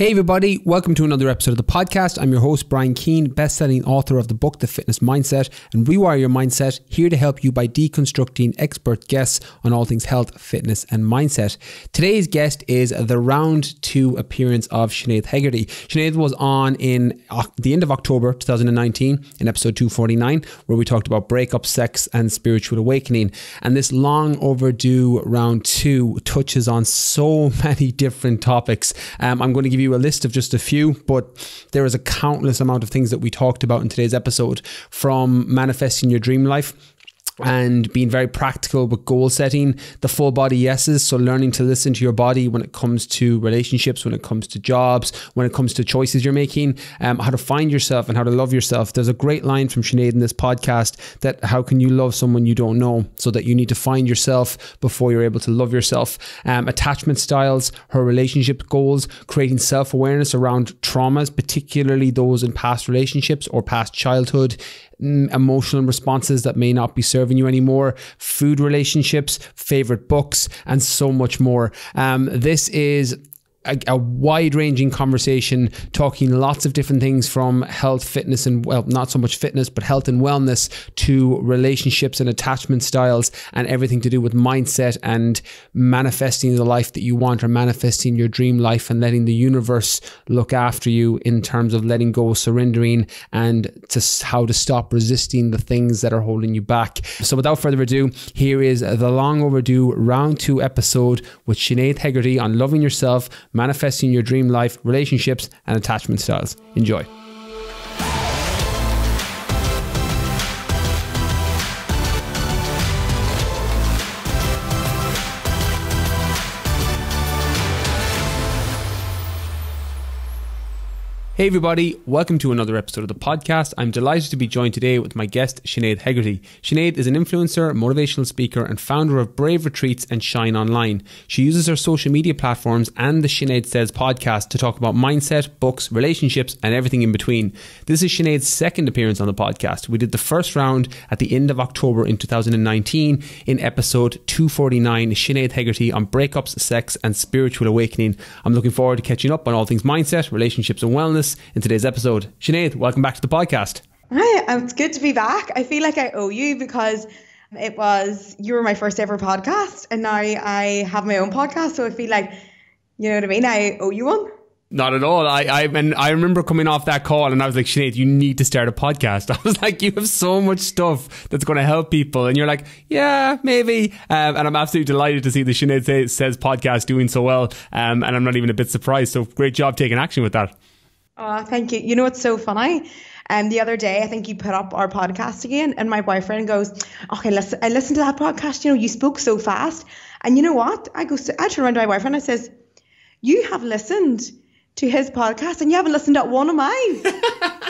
Hey, everybody, welcome to another episode of the podcast. I'm your host, Brian Keane, best selling author of the book, The Fitness Mindset and Rewire Your Mindset, here to help you by deconstructing expert guests on all things health, fitness, and mindset. Today's guest is the round two appearance of Sinead Hegarty. Sinead was on in the end of October 2019 in episode 249, where we talked about breakup, sex, and spiritual awakening. And this long overdue round two touches on so many different topics. Um, I'm going to give you you a list of just a few, but there is a countless amount of things that we talked about in today's episode from manifesting your dream life and being very practical with goal setting, the full body yeses. So, learning to listen to your body when it comes to relationships, when it comes to jobs, when it comes to choices you're making, um, how to find yourself and how to love yourself. There's a great line from Sinead in this podcast that how can you love someone you don't know? So, that you need to find yourself before you're able to love yourself. Um, attachment styles, her relationship goals, creating self awareness around traumas, particularly those in past relationships or past childhood, emotional responses that may not be serving you anymore, food relationships, favorite books, and so much more. Um, this is a, a wide ranging conversation, talking lots of different things from health, fitness, and well, not so much fitness, but health and wellness to relationships and attachment styles and everything to do with mindset and manifesting the life that you want or manifesting your dream life and letting the universe look after you in terms of letting go, surrendering, and to how to stop resisting the things that are holding you back. So, without further ado, here is the long overdue round two episode with Sinead Hegarty on loving yourself manifesting your dream life, relationships, and attachment styles. Enjoy. Hey, everybody, welcome to another episode of the podcast. I'm delighted to be joined today with my guest, Sinead Hegarty. Sinead is an influencer, motivational speaker, and founder of Brave Retreats and Shine Online. She uses her social media platforms and the Sinead Says podcast to talk about mindset, books, relationships, and everything in between. This is Sinead's second appearance on the podcast. We did the first round at the end of October in 2019 in episode 249, Sinead Hegarty on breakups, sex, and spiritual awakening. I'm looking forward to catching up on all things mindset, relationships, and wellness in today's episode. Sinead, welcome back to the podcast. Hi, uh, it's good to be back. I feel like I owe you because it was you were my first ever podcast, and now I have my own podcast. So I feel like you know what I mean. I owe you one. Not at all. I, I and I remember coming off that call and I was like, Sinead, you need to start a podcast. I was like, you have so much stuff that's going to help people. And you're like, yeah, maybe. Um, and I'm absolutely delighted to see the Sinead Says podcast doing so well. Um, and I'm not even a bit surprised. So great job taking action with that. Oh, thank you. You know what's so funny? And um, the other day, I think you put up our podcast again, and my boyfriend goes, "Okay, listen, I listened to that podcast. You know, you spoke so fast, and you know what? I go, I turn around to my boyfriend, I says, "You have listened to his podcast, and you haven't listened to one of mine." I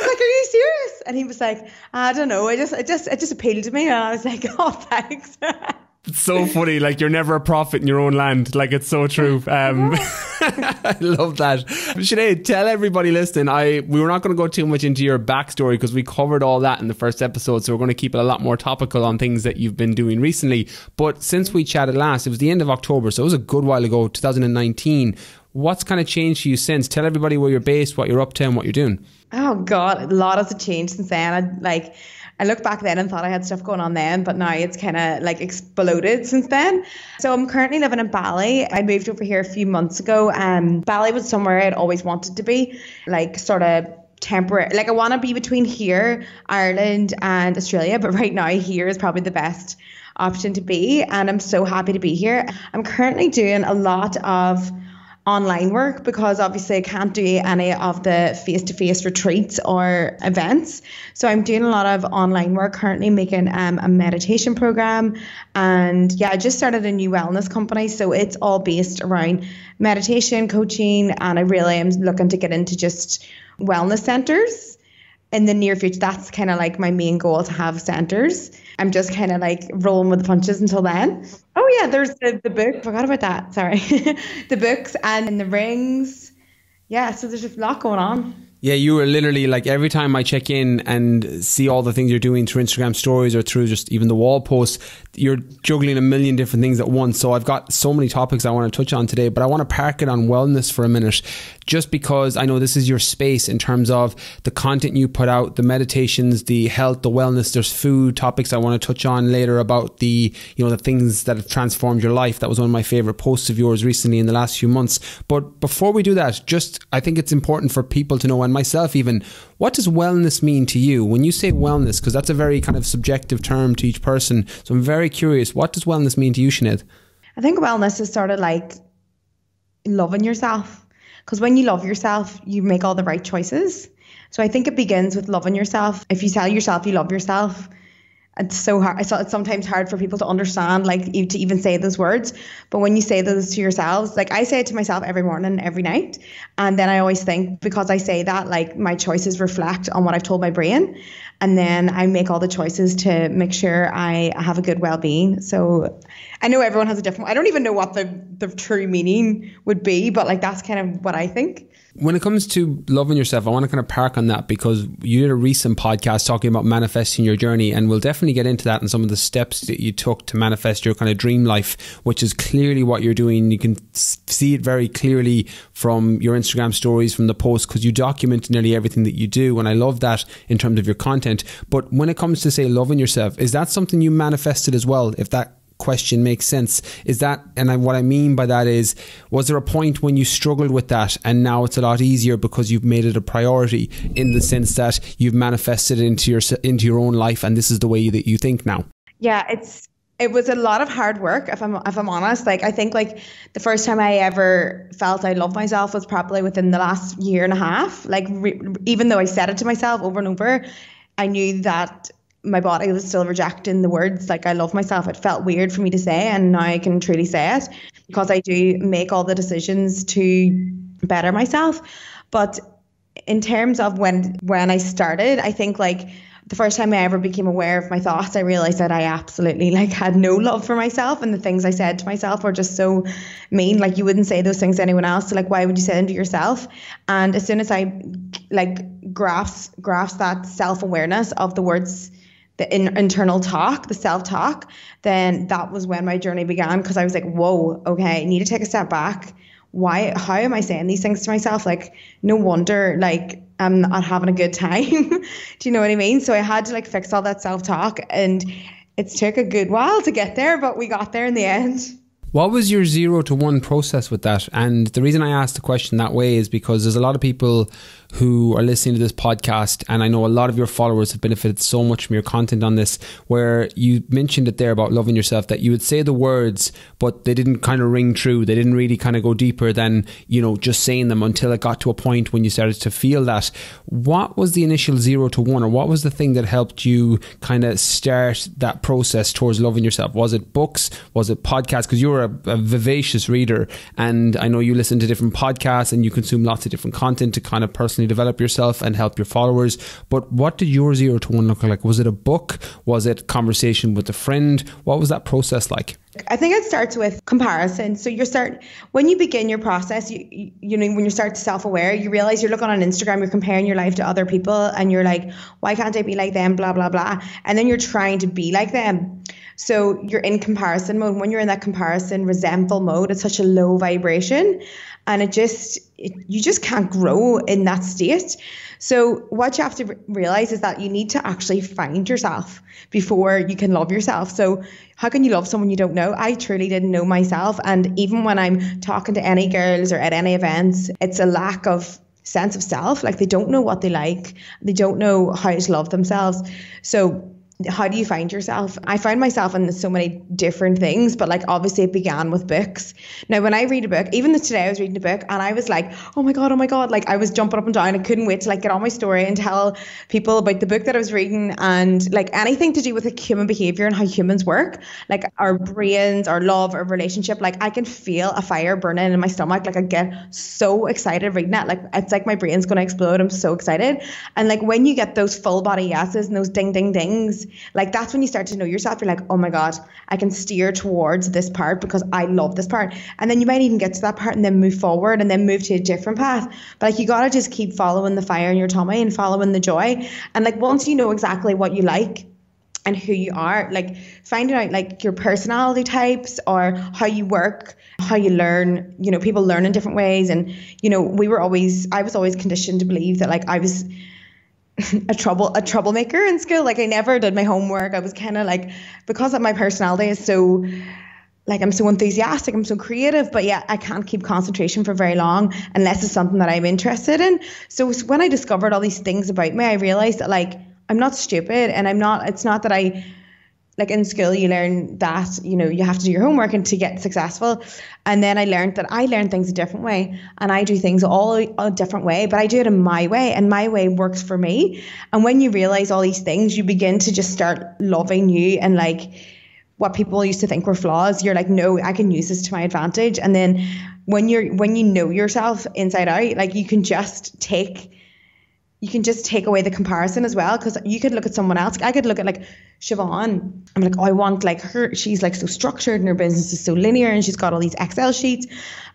was like, "Are you serious?" And he was like, "I don't know. I just, it just, it just appealed to me." And I was like, "Oh, thanks." It's so funny. Like you're never a prophet in your own land. Like it's so true. Um, I love that. Sinead, tell everybody listening. I we were not going to go too much into your backstory because we covered all that in the first episode. So we're going to keep it a lot more topical on things that you've been doing recently. But since we chatted last, it was the end of October, so it was a good while ago, 2019 what's kind of changed for you since? Tell everybody where you're based, what you're up to, and what you're doing. Oh God, a lot has changed since then. I, like I look back then and thought I had stuff going on then, but now it's kind of like exploded since then. So I'm currently living in Bali. I moved over here a few months ago, and Bali was somewhere I'd always wanted to be, like sort of temporary. Like I want to be between here, Ireland, and Australia, but right now here is probably the best option to be, and I'm so happy to be here. I'm currently doing a lot of online work because obviously I can't do any of the face to face retreats or events. So I'm doing a lot of online work currently, making um, a meditation program. And yeah, I just started a new wellness company. So it's all based around meditation, coaching, and I really am looking to get into just wellness centers in the near future, that's kind of like my main goal to have centers. I'm just kind of like rolling with the punches until then. Oh, yeah, there's the, the book. Forgot about that. Sorry. the books and the rings. Yeah, so there's a lot going on. Yeah, you were literally like every time I check in and see all the things you're doing through Instagram stories or through just even the wall posts, you're juggling a million different things at once. So I've got so many topics I want to touch on today, but I want to park it on wellness for a minute just because I know this is your space in terms of the content you put out, the meditations, the health, the wellness, there's food topics I want to touch on later about the, you know, the things that have transformed your life. That was one of my favorite posts of yours recently in the last few months. But before we do that, just I think it's important for people to know and myself even, what does wellness mean to you? When you say wellness, because that's a very kind of subjective term to each person. So I'm very curious, what does wellness mean to you, Sinead? I think wellness is sort of like loving yourself. Because when you love yourself, you make all the right choices. So I think it begins with loving yourself. If you tell yourself you love yourself, it's so hard. It's sometimes hard for people to understand, like to even say those words. But when you say those to yourselves, like I say it to myself every morning, every night, and then I always think because I say that, like my choices reflect on what I've told my brain, and then I make all the choices to make sure I have a good well-being. So I know everyone has a different. I don't even know what the the true meaning would be, but like that's kind of what I think when it comes to loving yourself, I want to kind of park on that because you did a recent podcast talking about manifesting your journey, and we'll definitely get into that and some of the steps that you took to manifest your kind of dream life, which is clearly what you're doing. You can see it very clearly from your Instagram stories, from the posts, because you document nearly everything that you do, and I love that in terms of your content. But when it comes to say loving yourself, is that something you manifested as well? If that question makes sense. Is that, and I, what I mean by that is, was there a point when you struggled with that and now it's a lot easier because you've made it a priority in the sense that you've manifested it into your, into your own life and this is the way that you think now? Yeah, it's, it was a lot of hard work if I'm, if I'm honest. Like, I think like the first time I ever felt I loved myself was probably within the last year and a half. Like, re, even though I said it to myself over and over, I knew that my body was still rejecting the words like I love myself. It felt weird for me to say, and now I can truly say it because I do make all the decisions to better myself. But in terms of when when I started, I think like the first time I ever became aware of my thoughts, I realized that I absolutely like had no love for myself, and the things I said to myself were just so mean. Like you wouldn't say those things to anyone else, so like why would you say them to yourself? And as soon as I like grasped grasped that self awareness of the words the in, internal talk, the self talk, then that was when my journey began because I was like, whoa, okay, I need to take a step back. Why, how am I saying these things to myself? Like, no wonder, like, I'm not having a good time. Do you know what I mean? So I had to like fix all that self talk and it took a good while to get there, but we got there in the end. What was your zero to one process with that? And the reason I asked the question that way is because there's a lot of people who are listening to this podcast, and I know a lot of your followers have benefited so much from your content on this, where you mentioned it there about loving yourself, that you would say the words, but they didn't kind of ring true. They didn't really kind of go deeper than, you know, just saying them until it got to a point when you started to feel that. What was the initial zero to one, or what was the thing that helped you kind of start that process towards loving yourself? Was it books? Was it podcasts? Because you were a, a vivacious reader, and I know you listen to different podcasts and you consume lots of different content to kind of personally personally develop yourself and help your followers. But what did your zero to one look like? Was it a book? Was it conversation with a friend? What was that process like? I think it starts with comparison. So you start when you begin your process, you you know when you start to self-aware, you realize you're looking on Instagram, you're comparing your life to other people and you're like, why can't I be like them, blah blah blah. And then you're trying to be like them. So you're in comparison mode. When you're in that comparison resentful mode, it's such a low vibration and it just it, you just can't grow in that state so what you have to re- realize is that you need to actually find yourself before you can love yourself so how can you love someone you don't know i truly didn't know myself and even when i'm talking to any girls or at any events it's a lack of sense of self like they don't know what they like they don't know how to love themselves so how do you find yourself? I find myself in so many different things, but like obviously it began with books. Now, when I read a book, even today I was reading a book and I was like, oh my God, oh my God. Like I was jumping up and down. I couldn't wait to like get on my story and tell people about the book that I was reading and like anything to do with like human behavior and how humans work, like our brains, our love, our relationship. Like I can feel a fire burning in my stomach. Like I get so excited reading that. Like it's like my brain's going to explode. I'm so excited. And like when you get those full body yeses and those ding, ding, dings, like that's when you start to know yourself. You're like, oh my God, I can steer towards this part because I love this part. And then you might even get to that part and then move forward and then move to a different path. But like you gotta just keep following the fire in your tummy and following the joy. And like once you know exactly what you like, and who you are like finding out like your personality types or how you work how you learn you know people learn in different ways and you know we were always i was always conditioned to believe that like i was a trouble a troublemaker in school. Like I never did my homework. I was kind of like because of my personality is so like I'm so enthusiastic, I'm so creative, but yeah, I can't keep concentration for very long unless it's something that I'm interested in. So when I discovered all these things about me, I realized that like I'm not stupid and I'm not it's not that I like in school you learn that you know you have to do your homework and to get successful and then I learned that I learn things a different way and I do things all a different way, but I do it in my way and my way works for me. And when you realize all these things, you begin to just start loving you and like what people used to think were flaws. You're like, no, I can use this to my advantage. And then when you're when you know yourself inside out, like you can just take you can just take away the comparison as well because you could look at someone else. I could look at like Siobhan. I'm like, oh, I want like her. She's like so structured and her business is so linear and she's got all these Excel sheets.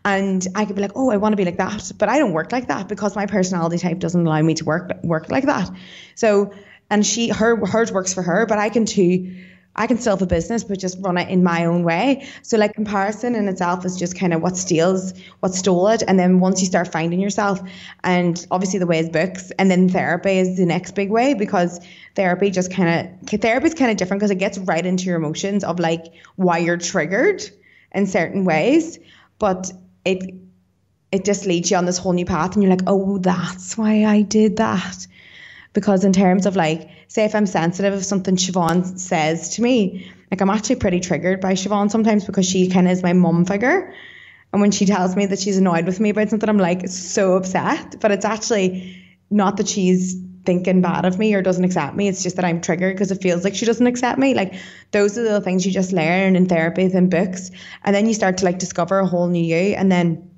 And I could be like, oh, I want to be like that, but I don't work like that because my personality type doesn't allow me to work work like that. So, and she her hers works for her, but I can too I can still have a business, but just run it in my own way. So like comparison in itself is just kind of what steals, what stole it. And then once you start finding yourself, and obviously the way is books, and then therapy is the next big way because therapy just kind of therapy is kind of different because it gets right into your emotions of like why you're triggered in certain ways, but it it just leads you on this whole new path, and you're like, oh, that's why I did that. Because in terms of like say if I'm sensitive, of something Siobhan says to me, like I'm actually pretty triggered by Siobhan sometimes because she kind of is my mum figure. And when she tells me that she's annoyed with me about something, I'm like so upset. But it's actually not that she's thinking bad of me or doesn't accept me. It's just that I'm triggered because it feels like she doesn't accept me. Like those are the things you just learn in therapy and books. And then you start to like discover a whole new you. And then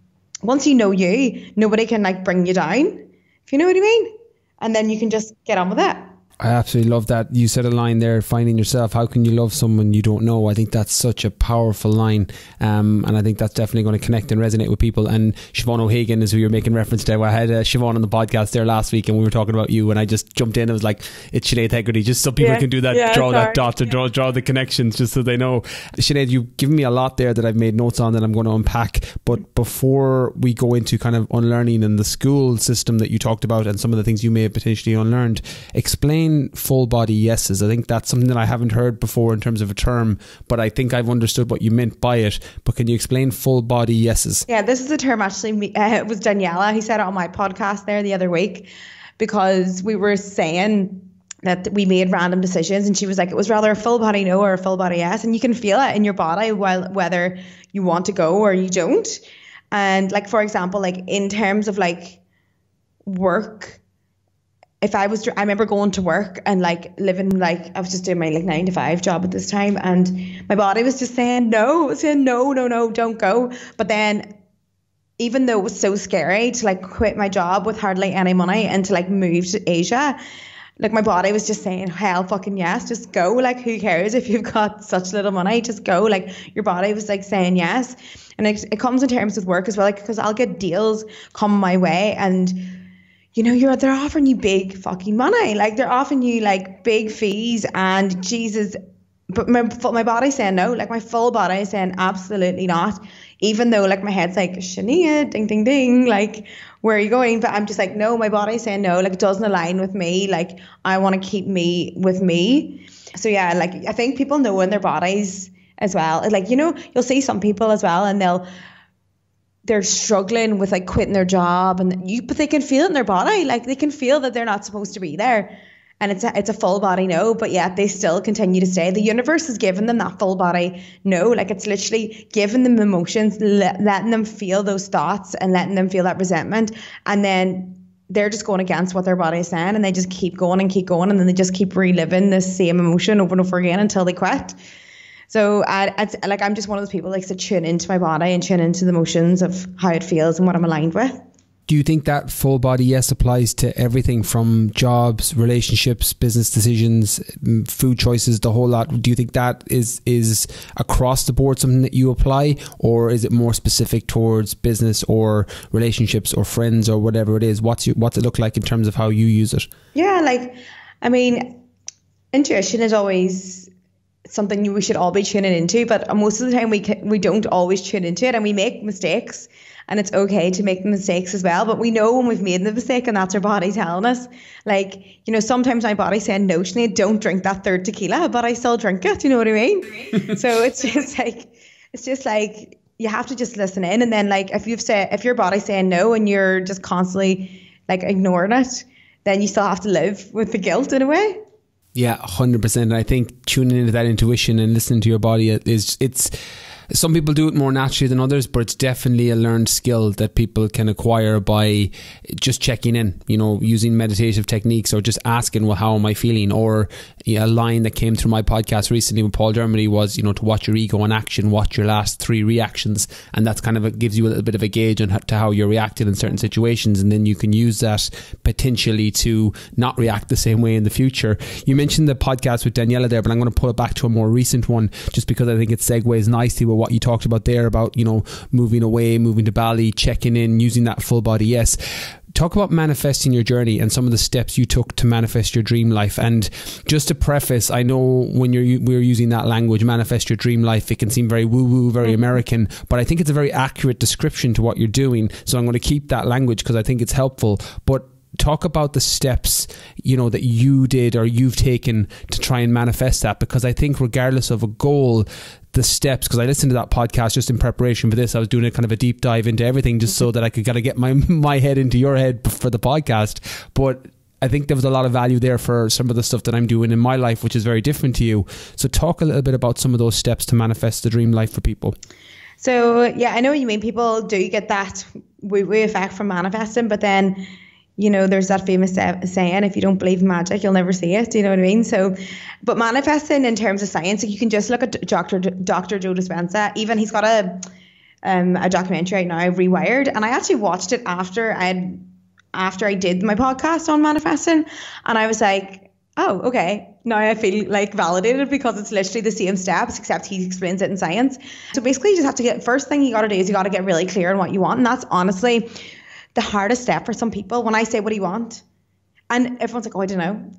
once you know you, nobody can like bring you down. If you know what I mean. And then you can just get on with it. I absolutely love that. You said a line there, finding yourself. How can you love someone you don't know? I think that's such a powerful line. Um, and I think that's definitely going to connect and resonate with people. And Siobhan O'Hagan is who you're making reference to. I had uh, Siobhan on the podcast there last week and we were talking about you. And I just jumped in and was like, it's Sinead Hegarty. Just so people yeah, can do that, yeah, draw that dot and draw, draw the connections just so they know. Sinead, you've given me a lot there that I've made notes on that I'm going to unpack. But before we go into kind of unlearning and the school system that you talked about and some of the things you may have potentially unlearned, explain full body yeses? I think that's something that I haven't heard before in terms of a term, but I think I've understood what you meant by it. But can you explain full body yeses? Yeah, this is a term actually uh, it was Daniela. He said it on my podcast there the other week because we were saying that we made random decisions and she was like it was rather a full body no or a full body yes and you can feel it in your body while whether you want to go or you don't and like for example like in terms of like work if I was, I remember going to work and like living like I was just doing my like nine to five job at this time, and my body was just saying no, saying no, no, no, don't go. But then, even though it was so scary to like quit my job with hardly any money and to like move to Asia, like my body was just saying hell fucking yes, just go. Like who cares if you've got such little money, just go. Like your body was like saying yes, and it, it comes in terms with work as well, like because I'll get deals come my way and you know, you're they're offering you big fucking money. Like they're offering you like big fees and Jesus but my my body's saying no, like my full body is saying absolutely not. Even though like my head's like Shania, ding ding ding, like where are you going? But I'm just like no, my body's saying no, like it doesn't align with me. Like I want to keep me with me. So yeah, like I think people know in their bodies as well. Like you know, you'll see some people as well, and they'll they're struggling with like quitting their job and you but they can feel it in their body like they can feel that they're not supposed to be there and it's a, it's a full body no but yet they still continue to stay the universe has given them that full body no like it's literally giving them emotions le- letting them feel those thoughts and letting them feel that resentment and then they're just going against what their body is saying and they just keep going and keep going and then they just keep reliving this same emotion over and over again until they quit so I, I, like I'm just one of those people like to tune into my body and tune into the motions of how it feels and what I'm aligned with. Do you think that full body yes applies to everything from jobs, relationships, business decisions, food choices, the whole lot? Do you think that is is across the board something that you apply, or is it more specific towards business or relationships or friends or whatever it is? What's what's it look like in terms of how you use it? Yeah, like I mean, intuition is always something we should all be tuning into, but most of the time we can, we don't always tune into it, and we make mistakes, and it's okay to make mistakes as well. But we know when we've made the mistake, and that's our body telling us. Like you know, sometimes my body saying, "No, Sinead, don't drink that third tequila," but I still drink it. You know what I mean? so it's just like it's just like you have to just listen in, and then like if you've said if your body's saying no, and you're just constantly like ignoring it, then you still have to live with the guilt in a way. Yeah, hundred percent. I think tuning into that intuition and listening to your body is it's some people do it more naturally than others, but it's definitely a learned skill that people can acquire by just checking in, you know, using meditative techniques or just asking, well, how am I feeling? Or you know, a line that came through my podcast recently with Paul Germany was, you know, to watch your ego in action, watch your last three reactions. And that's kind of a, gives you a little bit of a gauge on how, to how you're reacting in certain situations. And then you can use that potentially to not react the same way in the future. You mentioned the podcast with Daniela there, but I'm going to pull it back to a more recent one just because I think it segues nicely with what you talked about there about, you know, moving away, moving to Bali, checking in, using that full body yes talk about manifesting your journey and some of the steps you took to manifest your dream life. And just to preface, I know when you're we're using that language, manifest your dream life, it can seem very woo woo, very mm-hmm. American, but I think it's a very accurate description to what you're doing. So I'm going to keep that language because I think it's helpful. But talk about the steps you know that you did or you've taken to try and manifest that because i think regardless of a goal the steps because i listened to that podcast just in preparation for this i was doing a kind of a deep dive into everything just so mm-hmm. that i could kind of get my my head into your head for the podcast but I think there was a lot of value there for some of the stuff that I'm doing in my life, which is very different to you. So, talk a little bit about some of those steps to manifest the dream life for people. So, yeah, I know what you mean. People do get that woo woo effect from manifesting, but then you know, there's that famous saying, if you don't believe magic, you'll never see it. Do you know what I mean? So, but manifesting in terms of science, you can just look at Dr. Dr. Joe Dispenza. Even he's got a um, a documentary right now, Rewired, and I actually watched it after I had after I did my podcast on manifesting, and I was like, oh, okay, now I feel like validated because it's literally the same steps, except he explains it in science. So basically, you just have to get first thing you got to do is you got to get really clear on what you want, and that's honestly the hardest step for some people when I say, What do you want? And everyone's like, Oh, I don't know.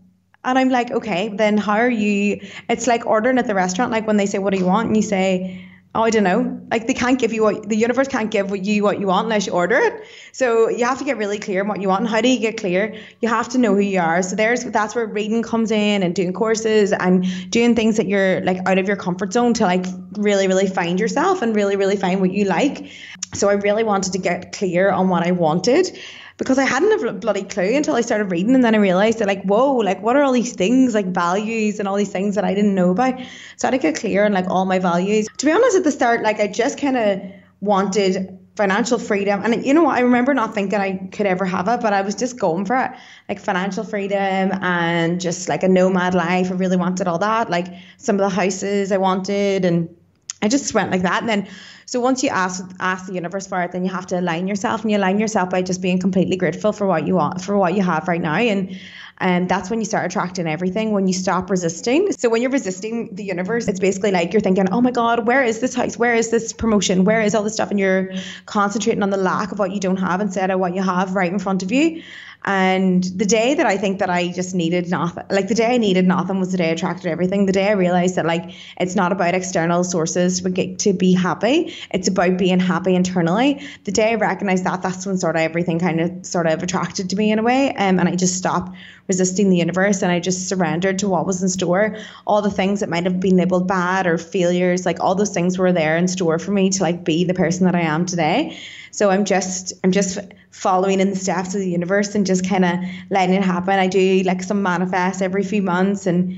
And I'm like, Okay, then how are you? It's like ordering at the restaurant, like when they say, What do you want? And you say, oh, I don't know, like they can't give you what the universe can't give you what you want unless you order it. So you have to get really clear on what you want. And how do you get clear? You have to know who you are. So there's that's where reading comes in and doing courses and doing things that you're like out of your comfort zone to like really, really find yourself and really, really find what you like. So I really wanted to get clear on what I wanted because I hadn't a bloody clue until I started reading, and then I realized that like, whoa, like what are all these things like values and all these things that I didn't know about. So I had to get clear on like all my values. To be honest, at the start, like I just kind of wanted financial freedom. And you know what? I remember not thinking I could ever have it, but I was just going for it. Like financial freedom and just like a nomad life. I really wanted all that. Like some of the houses I wanted. And I just went like that. And then so once you ask ask the universe for it, then you have to align yourself, and you align yourself by just being completely grateful for what you want, for what you have right now, and and that's when you start attracting everything when you stop resisting. So when you're resisting the universe, it's basically like you're thinking, oh my God, where is this house? Where is this promotion? Where is all this stuff? And you're concentrating on the lack of what you don't have instead of what you have right in front of you. And the day that I think that I just needed nothing, like the day I needed nothing was the day I attracted everything. The day I realized that like it's not about external sources to get to be happy, it's about being happy internally. The day I recognized that, that's when sort of everything kind of sort of attracted to me in a way. Um, and I just stopped resisting the universe and I just surrendered to what was in store. All the things that might have been labeled bad or failures, like all those things were there in store for me to like be the person that I am today. So I'm just, I'm just following in the steps of the universe and just kind of letting it happen. I do like some manifest every few months, and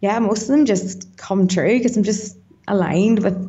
yeah, most of them just come true because I'm just aligned with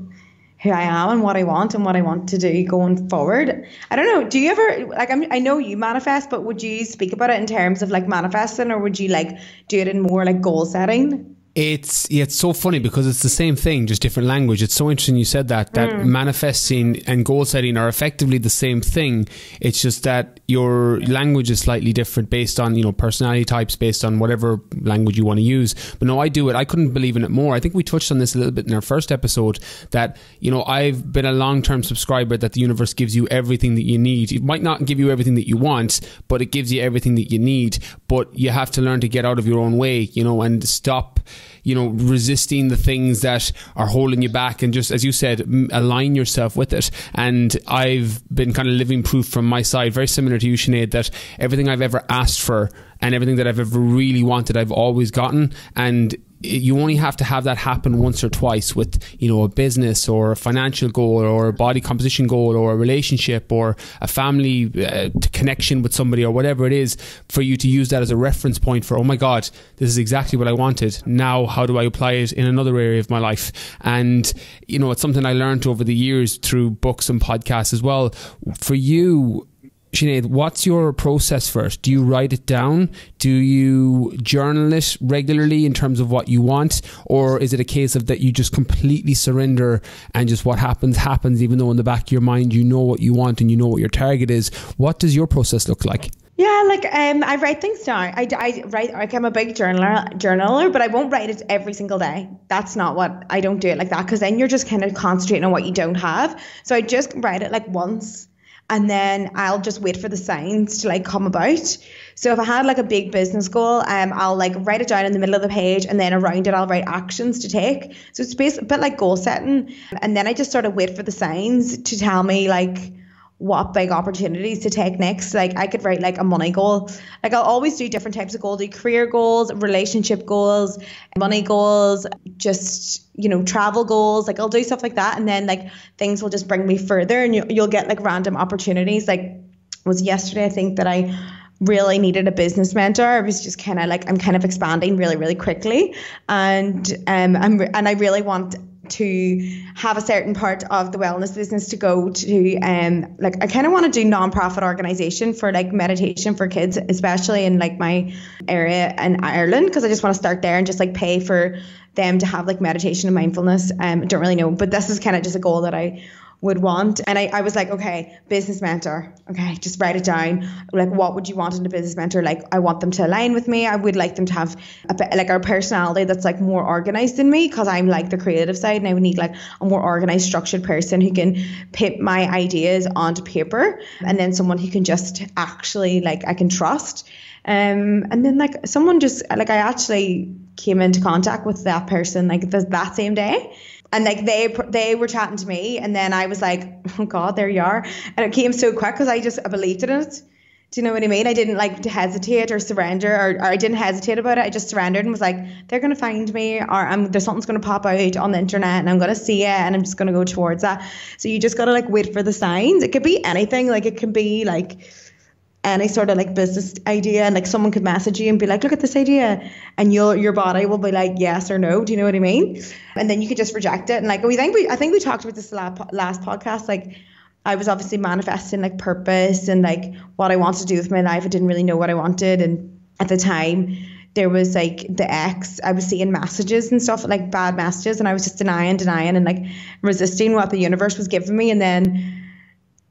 who I am and what I want and what I want to do going forward. I don't know. Do you ever like? I'm, I know you manifest, but would you speak about it in terms of like manifesting, or would you like do it in more like goal setting? It's yeah, it's so funny because it's the same thing, just different language. It's so interesting you said that that mm. manifesting and goal setting are effectively the same thing. It's just that your language is slightly different based on you know personality types, based on whatever language you want to use. But no, I do it. I couldn't believe in it more. I think we touched on this a little bit in our first episode that you know I've been a long term subscriber that the universe gives you everything that you need. It might not give you everything that you want, but it gives you everything that you need. But you have to learn to get out of your own way, you know, and stop you know, resisting the things that are holding you back and just, as you said, align yourself with it. And I've been kind of living proof from my side, very similar to you, Sinead, that everything I've ever asked for and everything that I've ever really wanted, I've always gotten. And you only have to have that happen once or twice with you know a business or a financial goal or a body composition goal or a relationship or a family uh, connection with somebody or whatever it is for you to use that as a reference point for oh my god this is exactly what I wanted now how do I apply it in another area of my life and you know it's something I learned over the years through books and podcasts as well for you Sinead, what's your process first? Do you write it down? Do you journal it regularly in terms of what you want? Or is it a case of that you just completely surrender and just what happens, happens, even though in the back of your mind you know what you want and you know what your target is? What does your process look like? Yeah, like um, I write things down. I, I write like I'm a big journaler, journaler, but I won't write it every single day. That's not what I don't do it like that because then you're just kind of concentrating on what you don't have. So I just write it like once and then I'll just wait for the signs to like come about. So if I had like a big business goal, um, I'll like write it down in the middle of the page, and then around it I'll write actions to take. So it's basically a bit like goal setting, and then I just sort of wait for the signs to tell me like what big opportunities to take next. Like I could write like a money goal. Like I'll always do different types of goals, do career goals, relationship goals, money goals, just you know travel goals. Like I'll do stuff like that, and then like things will just bring me further, and you, you'll get like random opportunities. Like was yesterday, I think that I really needed a business mentor. I was just kind of like I'm kind of expanding really really quickly, and um I'm re- and I really want to have a certain part of the wellness business to go to um like I kind of want to do non-profit organization for like meditation for kids especially in like my area in Ireland because I just want to start there and just like pay for them to have like meditation and mindfulness um I don't really know but this is kind of just a goal that I would want. And I, I was like, okay, business mentor. Okay, just write it down. Like, what would you want in a business mentor? Like, I want them to align with me. I would like them to have a, like a personality that's like more organized than me because I'm like the creative side and I would need like a more organized, structured person who can put my ideas onto paper and then someone who can just actually like I can trust. Um, and then like someone just like I actually came into contact with that person like the, that same day and like they they were chatting to me, and then I was like, oh God, there you are, and it came so quick because I just I believed in it. Do you know what I mean? I didn't like to hesitate or surrender, or, or I didn't hesitate about it. I just surrendered and was like, they're gonna find me, or I'm there's something's gonna pop out on the internet, and I'm gonna see it, and I'm just gonna go towards that. So you just gotta like wait for the signs. It could be anything. Like it can be like any sort of like business idea and like someone could message you and be like look at this idea and your your body will be like yes or no do you know what i mean and then you could just reject it and like we think we i think we talked about this last podcast like i was obviously manifesting like purpose and like what i wanted to do with my life i didn't really know what i wanted and at the time there was like the ex i was seeing messages and stuff like bad messages and i was just denying denying and like resisting what the universe was giving me and then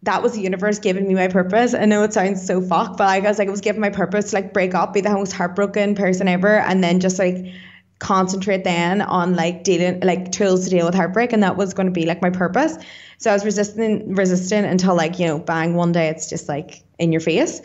that was the universe giving me my purpose. I know it sounds so fucked, but like I was like, I was given my purpose to like break up, be the most heartbroken person ever, and then just like concentrate then on like dealing like tools to deal with heartbreak, and that was going to be like my purpose. So I was resistant, resistant until like you know, bang, one day it's just like in your face.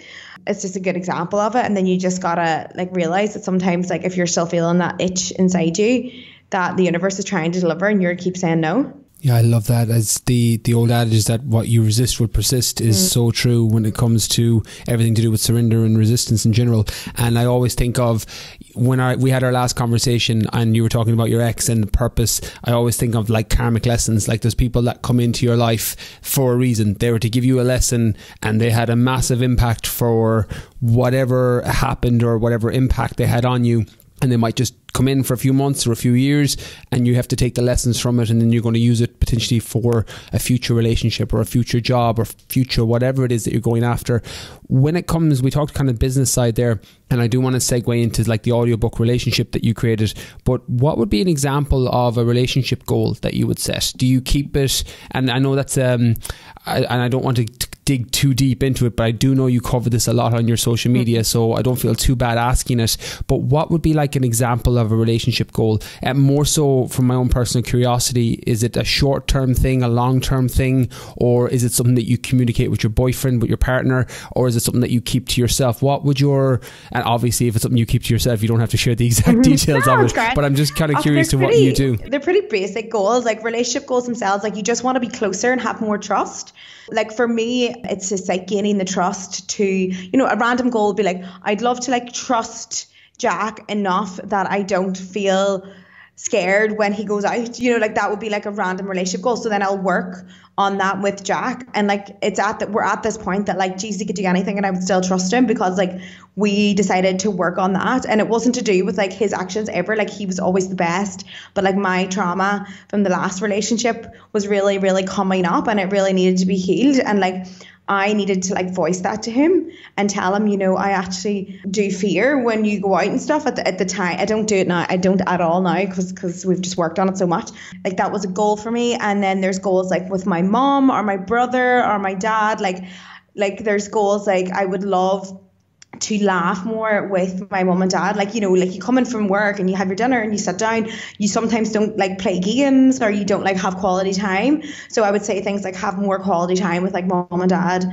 It's just a good example of it, and then you just gotta like realize that sometimes like if you're still feeling that itch inside you, that the universe is trying to deliver, and you keep saying no. Yeah, I love that. As the the old adage is that what you resist will persist is mm. so true when it comes to everything to do with surrender and resistance in general. And I always think of when I we had our last conversation and you were talking about your ex and the purpose. I always think of like karmic lessons, like those people that come into your life for a reason. They were to give you a lesson, and they had a massive impact for whatever happened or whatever impact they had on you and they might just come in for a few months or a few years and you have to take the lessons from it and then you're going to use it potentially for a future relationship or a future job or future whatever it is that you're going after when it comes we talked kind of business side there and i do want to segue into like the audiobook relationship that you created but what would be an example of a relationship goal that you would set do you keep it and i know that's um I, and i don't want to dig too deep into it, but I do know you cover this a lot on your social hmm. media, so I don't feel too bad asking it. But what would be like an example of a relationship goal? And uh, more so from my own personal curiosity, is it a short term thing, a long term thing, or is it something that you communicate with your boyfriend, with your partner, or is it something that you keep to yourself? What would your, and obviously if it's something you keep to yourself, you don't have to share the exact mm-hmm. details no, of it, but I'm just kind of oh, curious to pretty, what you do. They're pretty basic goals, like relationship goals themselves, like you just want to be closer and have more trust. Like for me, it's just like gaining the trust to, you know, a random goal would be like, I'd love to like trust Jack enough that I don't feel scared when he goes out. You know, like that would be like a random relationship goal. So then I'll work on that with Jack. And like it's at that we're at this point that like jeez he could do anything and I would still trust him because like we decided to work on that. And it wasn't to do with like his actions ever. Like he was always the best. But like my trauma from the last relationship was really, really coming up and it really needed to be healed. And like I needed to like voice that to him and tell him, you know, I actually do fear when you go out and stuff at the, at the time. I don't do it now. I don't at all now because because we've just worked on it so much. Like that was a goal for me. And then there's goals like with my mom or my brother or my dad. Like like there's goals like I would love to laugh more with my mom and dad. Like, you know, like you come in from work and you have your dinner and you sit down, you sometimes don't like play games or you don't like have quality time. So I would say things like have more quality time with like mom and dad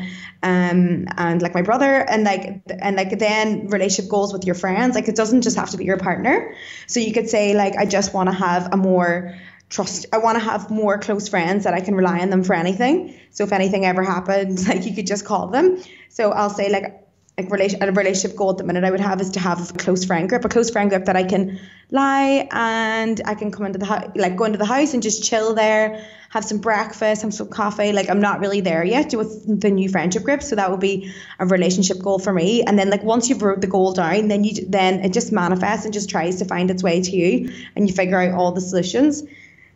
um, and like my brother and like, and like then relationship goals with your friends. Like it doesn't just have to be your partner. So you could say like, I just want to have a more trust i want to have more close friends that i can rely on them for anything so if anything ever happens like you could just call them so i'll say like like relation a relationship goal at the minute I would have is to have a close friend group, a close friend group that I can lie and I can come into the house, like go into the house and just chill there, have some breakfast, have some coffee. Like I'm not really there yet with the new friendship group, so that would be a relationship goal for me. And then like once you've wrote the goal down, then you then it just manifests and just tries to find its way to you, and you figure out all the solutions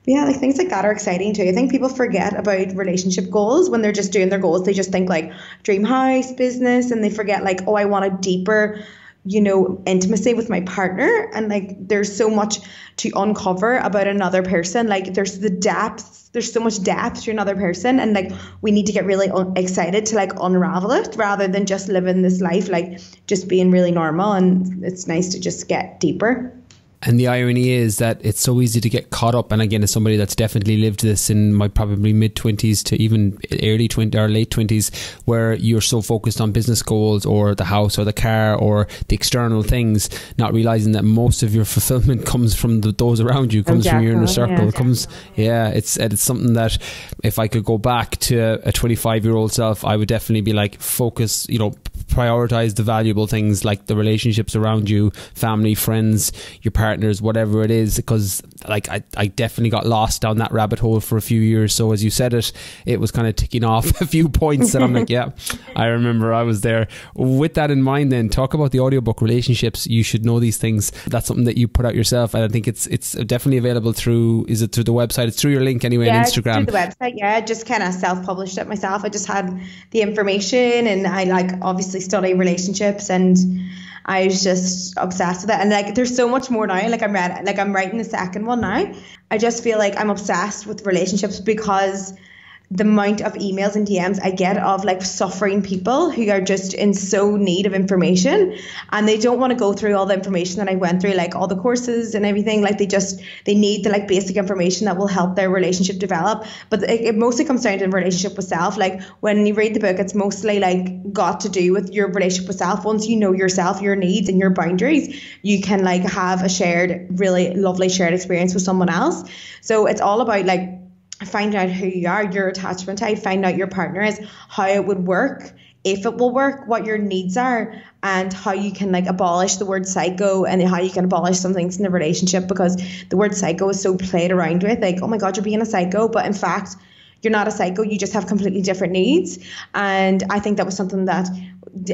yeah, like things like that are exciting too. I think people forget about relationship goals when they're just doing their goals. They just think like dream house, business, and they forget like, oh, I want a deeper, you know, intimacy with my partner. And like, there's so much to uncover about another person. Like, there's the depth. There's so much depth to another person, and like, we need to get really un- excited to like unravel it rather than just living this life like just being really normal. And it's nice to just get deeper. And the irony is that it's so easy to get caught up. And again, as somebody that's definitely lived this in my probably mid 20s to even early 20s or late 20s, where you're so focused on business goals or the house or the car or the external things, not realizing that most of your fulfillment comes from the, those around you, comes exactly. from your inner circle. Yeah. comes, yeah, it's, it's something that if I could go back to a 25 year old self, I would definitely be like, focus, you know, prioritize the valuable things like the relationships around you, family, friends, your partner partners, whatever it is, because like I, I definitely got lost down that rabbit hole for a few years. So as you said it, it was kind of ticking off a few points and I'm like, yeah, I remember I was there. With that in mind then, talk about the audiobook relationships. You should know these things. That's something that you put out yourself and I think it's it's definitely available through is it through the website? It's through your link anyway yeah, Instagram. Through the website, yeah. I just kinda self published it myself. I just had the information and I like obviously study relationships and I was just obsessed with it. And like, there's so much more now. Like I'm read, like I'm writing the second one now. I just feel like I'm obsessed with relationships because the amount of emails and DMs I get of like suffering people who are just in so need of information and they don't want to go through all the information that I went through, like all the courses and everything. Like they just they need the like basic information that will help their relationship develop. But it, it mostly comes down to relationship with self. Like when you read the book, it's mostly like got to do with your relationship with self. Once you know yourself, your needs and your boundaries, you can like have a shared, really lovely shared experience with someone else. So it's all about like find out who you are, your attachment type, find out your partner is, how it would work, if it will work, what your needs are, and how you can like abolish the word psycho and how you can abolish some things in the relationship because the word psycho is so played around with, like, oh my god, you're being a psycho, but in fact, you're not a psycho, you just have completely different needs. And I think that was something that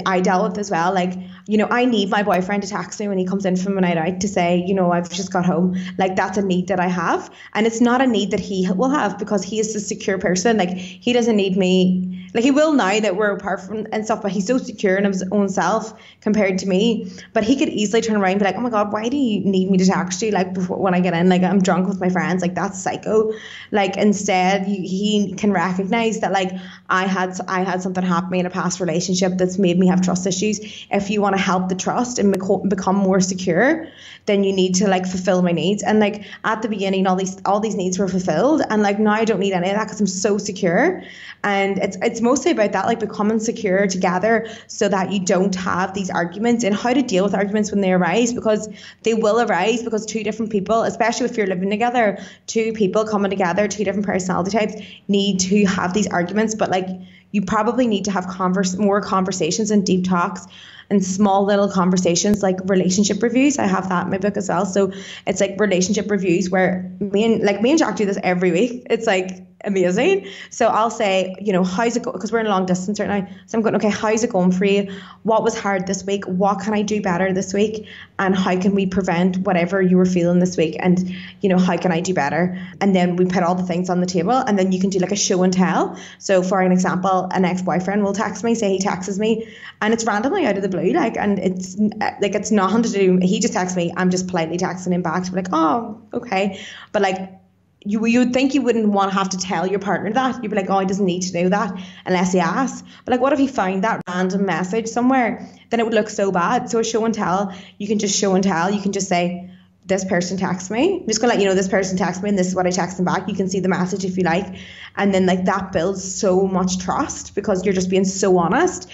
I dealt with as well. Like, you know, I need my boyfriend to text me when he comes in from a night out to say, you know, I've just got home. Like that's a need that I have. And it's not a need that he will have because he is a secure person. Like he doesn't need me like he will now that we're apart from and stuff, but he's so secure in his own self compared to me. But he could easily turn around and be like, "Oh my god, why do you need me to text you? Like before when I get in, like I'm drunk with my friends. Like that's psycho." Like instead, he can recognize that like I had I had something happen in a past relationship that's made me have trust issues. If you want to help the trust and become more secure, then you need to like fulfill my needs. And like at the beginning, all these all these needs were fulfilled, and like now I don't need any of that because I'm so secure. And it's it's mostly about that, like becoming secure together so that you don't have these arguments and how to deal with arguments when they arise because they will arise because two different people, especially if you're living together, two people coming together, two different personality types, need to have these arguments. But like you probably need to have converse more conversations and deep talks and small little conversations like relationship reviews. I have that in my book as well. So it's like relationship reviews where me and like me and Jack do this every week. It's like amazing. So I'll say, you know, how's it go? Because we're in long distance right now. So I'm going, okay, how's it going for you? What was hard this week? What can I do better this week? And how can we prevent whatever you were feeling this week? And, you know, how can I do better? And then we put all the things on the table and then you can do like a show and tell. So for an example, an ex-boyfriend will text me, say he texts me and it's randomly out of the blue. Like, and it's like, it's nothing to do. He just texts me. I'm just politely texting him back to be like, oh, okay. But like, you you'd think you wouldn't want to have to tell your partner that. You'd be like, oh, he doesn't need to know that unless he asks. But like, what if he found that random message somewhere? Then it would look so bad. So a show and tell, you can just show and tell. You can just say, this person texts me. I'm just gonna let you know this person texts me, and this is what I text them back. You can see the message if you like, and then like that builds so much trust because you're just being so honest.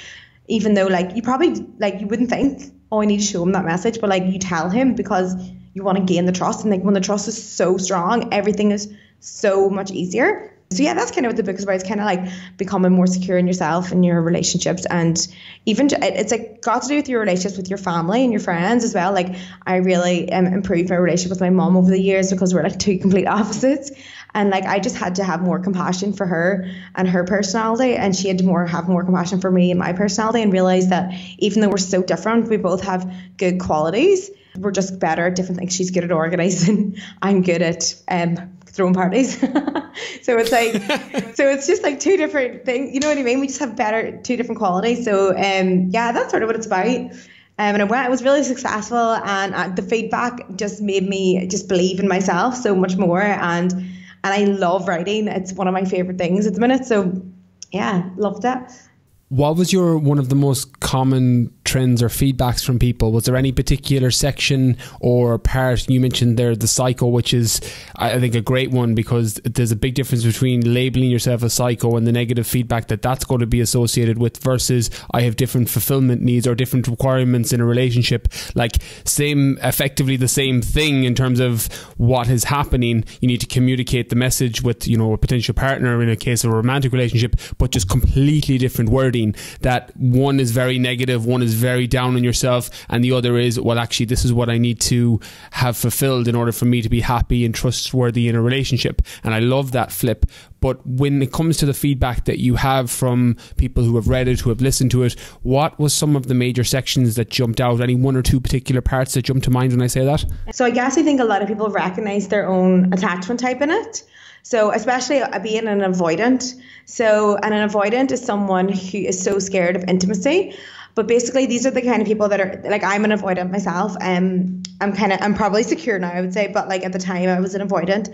Even though like you probably like you wouldn't think, oh, I need to show him that message, but like you tell him because you want to gain the trust. And like when the trust is so strong, everything is so much easier. So yeah, that's kind of what the book is about. It's kind of like becoming more secure in yourself and your relationships, and even it's like got to do with your relationships with your family and your friends as well. Like I really um, improved my relationship with my mom over the years because we're like two complete opposites, and like I just had to have more compassion for her and her personality, and she had to more have more compassion for me and my personality, and realize that even though we're so different, we both have good qualities we're just better at different things. She's good at organizing. I'm good at um, throwing parties. so it's like, so it's just like two different things. You know what I mean? We just have better, two different qualities. So um, yeah, that's sort of what it's about. Um, and I went, It was really successful, and uh, the feedback just made me just believe in myself so much more. And and I love writing; it's one of my favorite things at the minute. So, yeah, loved it. What was your one of the most common trends or feedbacks from people? Was there any particular section or part you mentioned there, the psycho, which is I think a great one because there's a big difference between labeling yourself a psycho and the negative feedback that that's going to be associated with versus I have different fulfillment needs or different requirements in a relationship. Like same, effectively the same thing in terms of what is happening. You need to communicate the message with you know a potential partner in a case of a romantic relationship, but just completely different wording. That one is very negative, one is very down on yourself, and the other is, well, actually, this is what I need to have fulfilled in order for me to be happy and trustworthy in a relationship. And I love that flip. But when it comes to the feedback that you have from people who have read it, who have listened to it, what was some of the major sections that jumped out? Any one or two particular parts that jump to mind when I say that? So I guess I think a lot of people recognize their own attachment type in it. So, especially uh, being an avoidant. So, and an avoidant is someone who is so scared of intimacy but basically, these are the kind of people that are like I'm an avoidant myself. Um, I'm kind of I'm probably secure now, I would say, but like at the time I was an avoidant.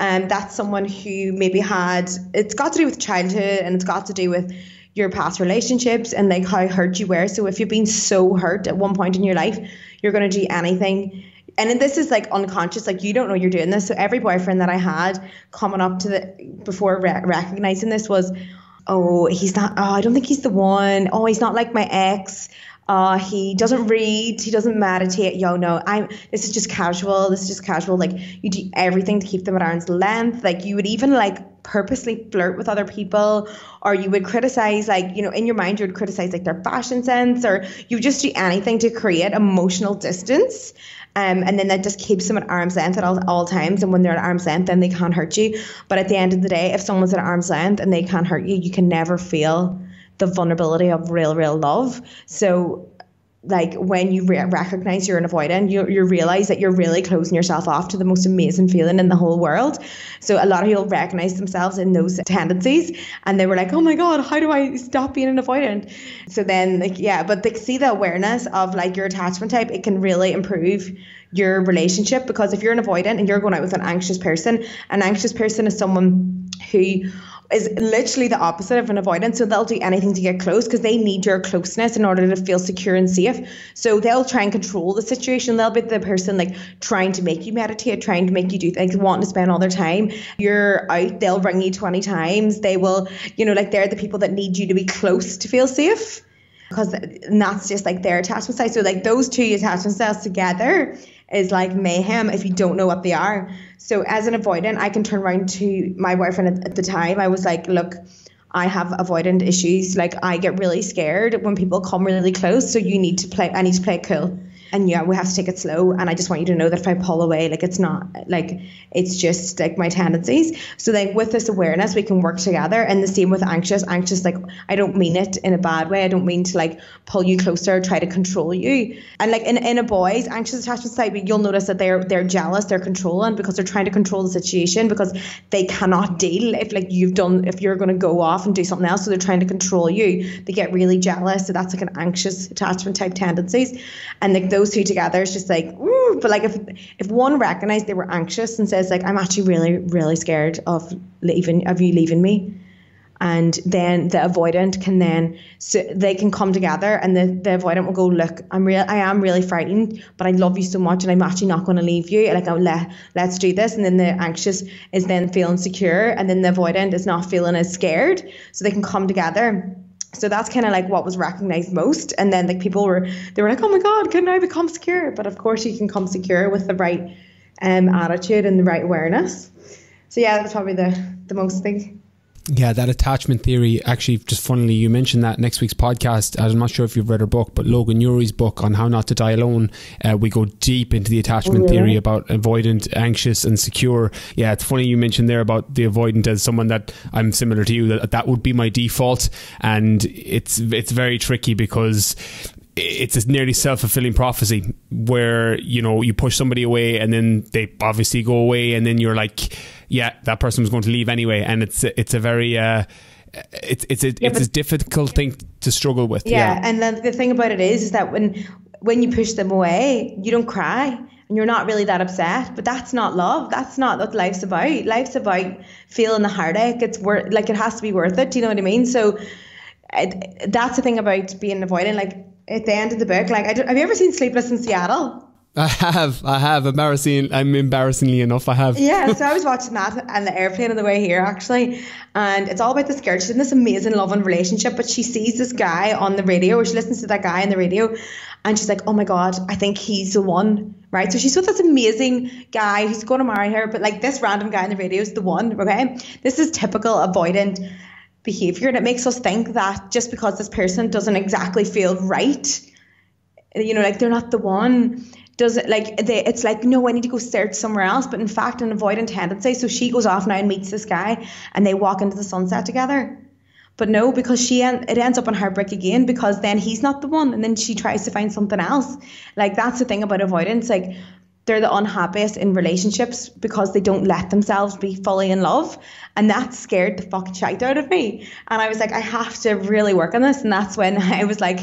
Um, that's someone who maybe had it's got to do with childhood and it's got to do with your past relationships and like how hurt you were. So if you've been so hurt at one point in your life, you're gonna do anything and this is like unconscious like you don't know you're doing this so every boyfriend that i had coming up to the before re- recognizing this was oh, he's not, oh, I don't think he's the one. Oh, he's not like my ex. Uh, he doesn't read. He doesn't meditate. Yo, no, I'm. This is just casual. This is just casual. Like you do everything to keep them at arm's length. Like you would even like purposely flirt with other people, or you would criticize like you know in your mind you would criticize like their fashion sense, or you just do anything to create emotional distance. Um, and then that just keeps them at arm's length at all, all times. And when they're at arm's length, then they can't hurt you. But at the end of the day, if someone's at arm's length and they can't hurt you, you can never feel the vulnerability of real, real love. So like when you re- recognize you're an avoidant, you, you realize that you're really closing yourself off to the most amazing feeling in the whole world. So a lot of people recognize themselves in those tendencies and they were like, oh my God, how do I stop being an avoidant? So then, like, yeah, but they see the awareness of like your attachment type, it can really improve your relationship because if you're an avoidant and you're going out with an anxious person, an anxious person is someone who is literally the opposite of an avoidance. So they'll do anything to get close because they need your closeness in order to feel secure and safe. So they'll try and control the situation. They'll be the person like trying to make you meditate, trying to make you do things, wanting to spend all their time. You're out, they'll ring you 20 times. They will, you know, like they're the people that need you to be close to feel safe because that's just like their attachment style. So like those two attachment styles together is like mayhem if you don't know what they are. So as an avoidant, I can turn around to my boyfriend at the time. I was like, look, I have avoidant issues. Like I get really scared when people come really close. So you need to play. I need to play cool and yeah, we have to take it slow. And I just want you to know that if I pull away, like it's not like it's just like my tendencies. So like with this awareness, we can work together. And the same with anxious, anxious like I don't mean it in a bad way. I don't mean to like pull you closer, try to control you. And like in, in a boy's anxious attachment type, you'll notice that they're they're jealous, they're controlling because they're trying to control the situation because they cannot deal if like you've done if you're gonna go off and do something else. So they're trying to control you. They get really jealous. So that's like an anxious attachment type tendencies. And like those those two together is just like, ooh, but like if if one recognized they were anxious and says like, I'm actually really really scared of leaving of you leaving me, and then the avoidant can then so they can come together and the, the avoidant will go look i'm real i am really frightened but i love you so much and i'm actually not going to leave you like oh, let, let's do this and then the anxious is then feeling secure and then the avoidant is not feeling as scared so they can come together so that's kind of like what was recognized most and then like people were they were like oh my god can i become secure but of course you can come secure with the right um, attitude and the right awareness so yeah that's probably the the most thing yeah, that attachment theory. Actually, just funnily, you mentioned that next week's podcast. I'm not sure if you've read her book, but Logan Urey's book on how not to die alone. Uh, we go deep into the attachment yeah. Mm-hmm. theory about avoidant, anxious, and secure. Yeah, it's funny you mentioned there about the avoidant as someone that I'm similar to you. That that would be my default, and it's it's very tricky because it's a nearly self-fulfilling prophecy where you know you push somebody away and then they obviously go away and then you're like yeah, that person was going to leave anyway. And it's it's a very uh, it's it's a, yeah, it's a difficult thing to struggle with. Yeah, yeah. and then the thing about it is, is that when when you push them away, you don't cry and you're not really that upset. But that's not love. That's not what life's about. Life's about feeling the heartache. It's worth like it has to be worth it. Do you know what I mean? So it, that's the thing about being avoidant. Like at the end of the book, like I have you ever seen Sleepless in Seattle? I have, I have. Embarrassing, I'm embarrassingly enough, I have. yeah, so I was watching that and the airplane on the way here actually, and it's all about this girl. She's in this amazing love and relationship, but she sees this guy on the radio, or she listens to that guy on the radio, and she's like, "Oh my god, I think he's the one." Right? So she's with this amazing guy he's going to marry her, but like this random guy on the radio is the one. Okay, this is typical avoidant behavior, and it makes us think that just because this person doesn't exactly feel right, you know, like they're not the one doesn't like they, it's like no i need to go search somewhere else but in fact an avoidant tendency so she goes off now and meets this guy and they walk into the sunset together but no because she en- it ends up on heartbreak again because then he's not the one and then she tries to find something else like that's the thing about avoidance like they're the unhappiest in relationships because they don't let themselves be fully in love. And that scared the fucking shit out of me. And I was like, I have to really work on this. And that's when I was like,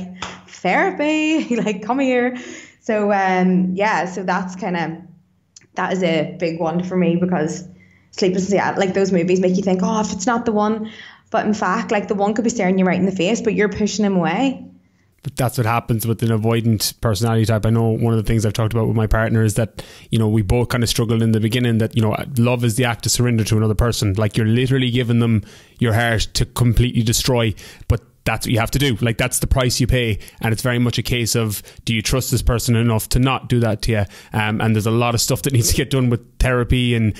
therapy, like, come here. So um, yeah, so that's kind of that is a big one for me because Sleepless Seattle, like those movies, make you think, oh, if it's not the one, but in fact, like the one could be staring you right in the face, but you're pushing him away. But that's what happens with an avoidant personality type. I know one of the things I've talked about with my partner is that, you know, we both kind of struggled in the beginning that, you know, love is the act of surrender to another person. Like you're literally giving them your heart to completely destroy, but that's what you have to do. Like that's the price you pay, and it's very much a case of do you trust this person enough to not do that to you? Um, and there's a lot of stuff that needs to get done with therapy and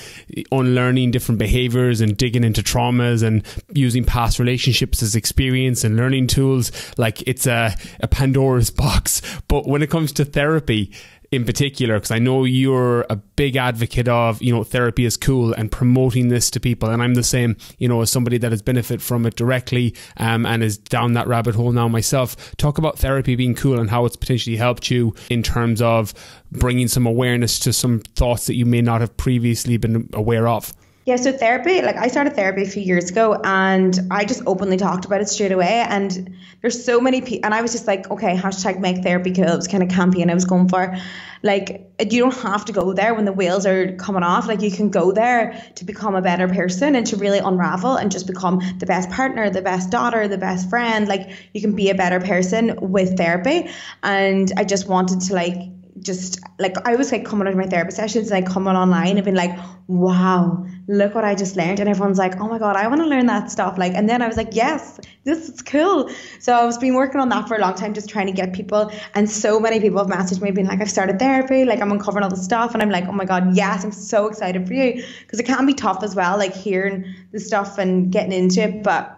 unlearning different behaviors and digging into traumas and using past relationships as experience and learning tools. Like it's a, a Pandora's box. But when it comes to therapy, in particular because I know you're a big advocate of you know therapy is cool and promoting this to people and I'm the same you know as somebody that has benefited from it directly um, and is down that rabbit hole now myself talk about therapy being cool and how it's potentially helped you in terms of bringing some awareness to some thoughts that you may not have previously been aware of yeah, so therapy, like I started therapy a few years ago and I just openly talked about it straight away. And there's so many people, and I was just like, okay, hashtag make therapy cool. It was kind of campy and I was going for like, you don't have to go there when the wheels are coming off. Like, you can go there to become a better person and to really unravel and just become the best partner, the best daughter, the best friend. Like, you can be a better person with therapy. And I just wanted to like just like I was like coming out of my therapy sessions like coming come on online and been like, wow, look what I just learned. And everyone's like, oh my God, I want to learn that stuff. Like, and then I was like, yes, this is cool. So I was been working on that for a long time, just trying to get people. And so many people have messaged me being like, I've started therapy, like I'm uncovering all the stuff. And I'm like, oh my God, yes, I'm so excited for you. Because it can be tough as well, like hearing the stuff and getting into it. But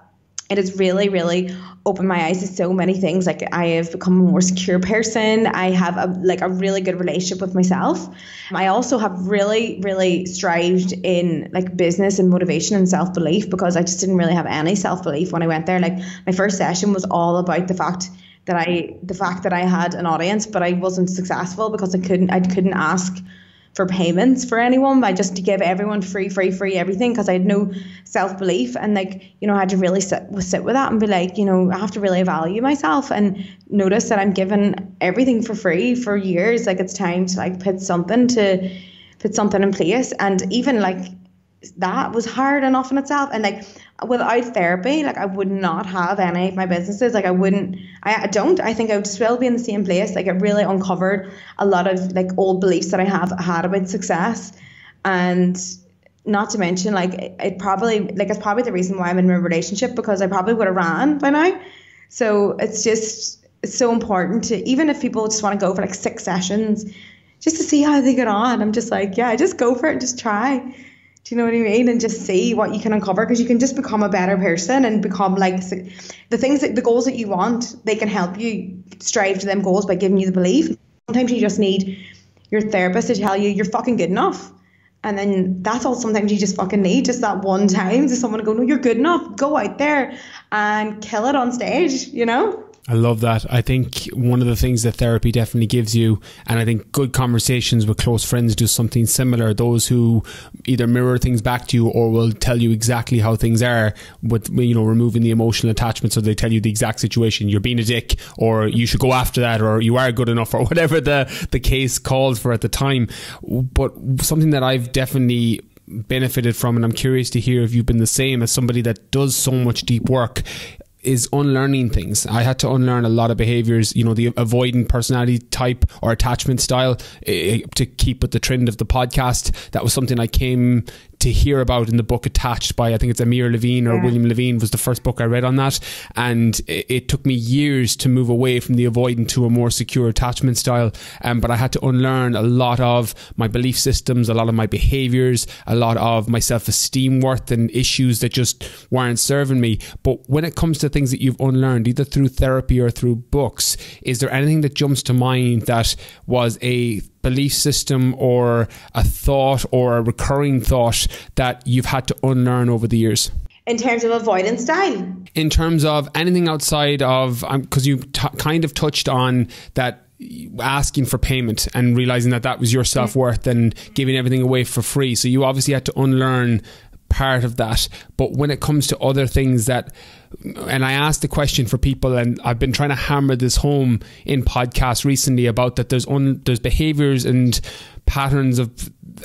it has really, really opened my eyes to so many things. Like I have become a more secure person. I have a, like a really good relationship with myself. I also have really, really strived in like business and motivation and self belief because I just didn't really have any self belief when I went there. Like my first session was all about the fact that I, the fact that I had an audience, but I wasn't successful because I couldn't, I couldn't ask for payments for anyone by just to give everyone free, free, free everything because I had no self belief and like you know I had to really sit sit with that and be like you know I have to really value myself and notice that I'm given everything for free for years like it's time to like put something to put something in place and even like that was hard enough in itself and like without therapy, like I would not have any of my businesses. Like I wouldn't, I, I don't. I think I would still be in the same place. Like it really uncovered a lot of like old beliefs that I have had about success, and not to mention like it, it probably like it's probably the reason why I'm in my relationship because I probably would have ran by now. So it's just it's so important to even if people just want to go for like six sessions, just to see how they get on. I'm just like yeah, just go for it, and just try do you know what I mean? And just see what you can uncover because you can just become a better person and become like the things that the goals that you want, they can help you strive to them goals by giving you the belief. Sometimes you just need your therapist to tell you you're fucking good enough. And then that's all sometimes you just fucking need, just that one time to someone to go, No, you're good enough. Go out there and kill it on stage, you know? I love that. I think one of the things that therapy definitely gives you, and I think good conversations with close friends do something similar. Those who either mirror things back to you or will tell you exactly how things are, with you know removing the emotional attachment, so they tell you the exact situation. You're being a dick, or you should go after that, or you are good enough, or whatever the the case called for at the time. But something that I've definitely benefited from, and I'm curious to hear if you've been the same as somebody that does so much deep work is unlearning things. I had to unlearn a lot of behaviors, you know, the avoidant personality type or attachment style uh, to keep with the trend of the podcast. That was something I came to hear about in the book attached by I think it's Amir Levine or yeah. William Levine was the first book I read on that, and it, it, took me years to move away from the avoidant to a more secure attachment style. Um, but I had to unlearn a lot of my belief systems, a lot of my behaviors, a lot of my self esteem worth and issues that just weren't serving me. But when it comes to things that you've unlearned, either through therapy or through books, is there anything that jumps to mind that was a belief system or a thought or a recurring thought that you've had to unlearn over the years? In terms of avoidance style. In terms of anything outside of, because um, you kind of touched on that asking for payment and realizing that that was your self worth and giving everything away for free. So you obviously had to unlearn part of that. But when it comes to other things that and I asked the question for people, and I've been trying to hammer this home in podcasts recently about that there's un, there's behaviors and patterns of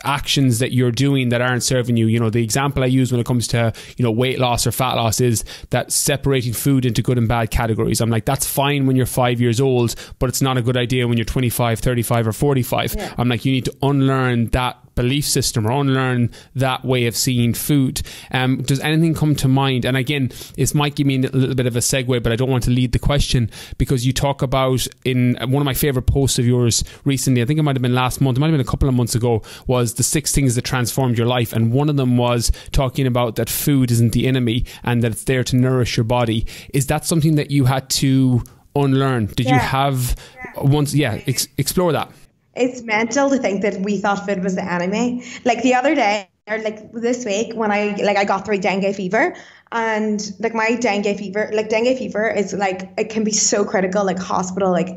actions that you're doing that aren't serving you. You know, the example I use when it comes to, you know, weight loss or fat loss is that separating food into good and bad categories. I'm like, that's fine when you're five years old, but it's not a good idea when you're 25, 35, or 45. Yeah. I'm like, you need to unlearn that belief system or unlearn that way of seeing food. Um, does anything come to mind? And again, this might give me a little bit of a segue, but I don't want to lead the question because you talk about in one of my favorite posts of yours recently, I think it might have been last month, it might have been a couple of months ago, was the six things that transformed your life. And one of them was talking about that food isn't the enemy and that it's there to nourish your body. Is that something that you had to unlearn? Did yeah. you have once, yeah, ex explore that? it's mental to think that we thought food was the enemy. Like the other day, or like this week, when I like I got through dengue fever, and like my dengue fever, like dengue fever is like it can be so critical, like hospital, like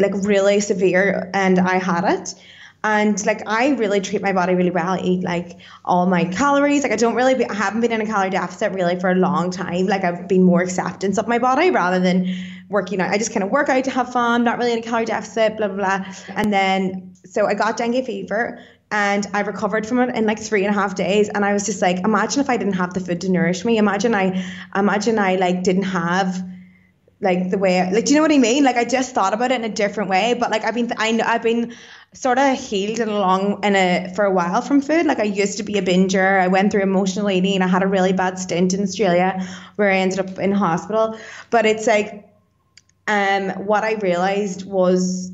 like really severe, and I had it and like I really treat my body really well. I eat like all my calories. Like I don't really be, I haven't been in a calorie deficit really for a long time. Like I've been more acceptance of my body rather than working out. I just kind of work out to have fun, not really in a calorie deficit, blah blah blah. And then so I got dengue fever and I recovered from it in like three and a half days. And I was just like, imagine if I didn't have the food to nourish me. Imagine I, imagine I like didn't have like the way I, like do you know what I mean? Like I just thought about it in a different way, but like I've been I know I've been sort of healed along in a for a while from food. Like I used to be a binger. I went through emotional eating. I had a really bad stint in Australia where I ended up in hospital. But it's like um what I realized was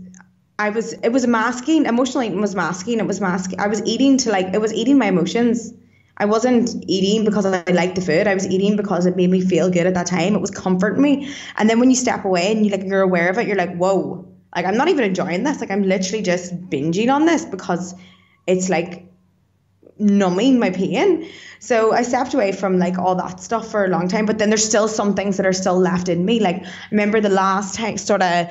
I was it was masking emotional eating was masking. It was masking I was eating to like it was eating my emotions. I wasn't eating because I liked the food. I was eating because it made me feel good at that time. It was comforting me. And then when you step away and you like you're aware of it, you're like, whoa, like I'm not even enjoying this. Like I'm literally just binging on this because it's like numbing my pain. So I stepped away from like all that stuff for a long time. But then there's still some things that are still left in me. Like remember the last time sort of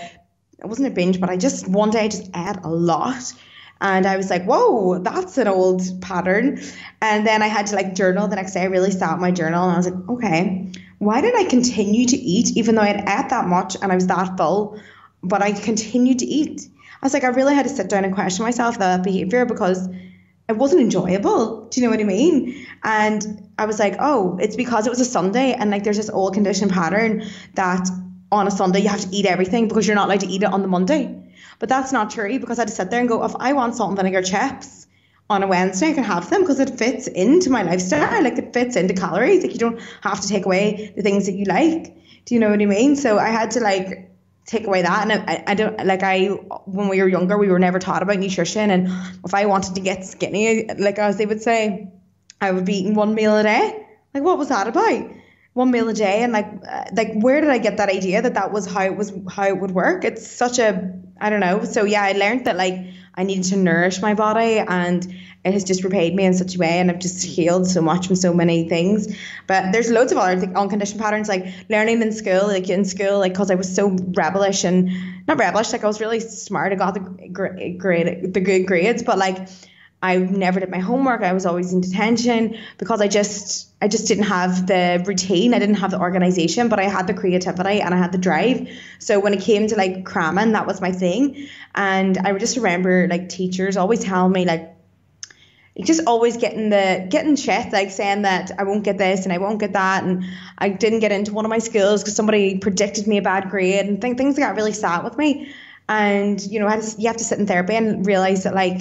it wasn't a binge, but I just one day I just ate a lot. And I was like, whoa, that's an old pattern. And then I had to like journal the next day. I really sat my journal and I was like, okay, why did I continue to eat even though I had ate that much and I was that full? but I continued to eat. I was like, I really had to sit down and question myself that behavior because it wasn't enjoyable. Do you know what I mean? And I was like, oh, it's because it was a Sunday, and like there's this old conditioned pattern that on a Sunday you have to eat everything because you're not allowed to eat it on the Monday. But that's not true because I had to sit there and go, if I want salt and vinegar chips on a Wednesday, I can have them because it fits into my lifestyle. Like it fits into calories. Like you don't have to take away the things that you like. Do you know what I mean? So I had to like take away that. And I, I don't like I when we were younger, we were never taught about nutrition. And if I wanted to get skinny, like as they would say, I would be eating one meal a day. Like what was that about? One meal a day, and like uh, like where did I get that idea that that was how it was how it would work? It's such a I don't know. So yeah, I learned that like I needed to nourish my body and it has just repaid me in such a way and I've just healed so much from so many things. But there's loads of other unconditioned patterns like learning in school, like in school, like because I was so rebellious and not rebellious, like I was really smart. I got the great, the good grades, but like I never did my homework. I was always in detention because I just I just didn't have the routine. I didn't have the organization, but I had the creativity and I had the drive. So when it came to like cramming, that was my thing. And I just remember like teachers always telling me like just always getting the getting shit like saying that I won't get this and I won't get that and I didn't get into one of my schools because somebody predicted me a bad grade and th- things got really sad with me. And you know, I just, you have to sit in therapy and realize that like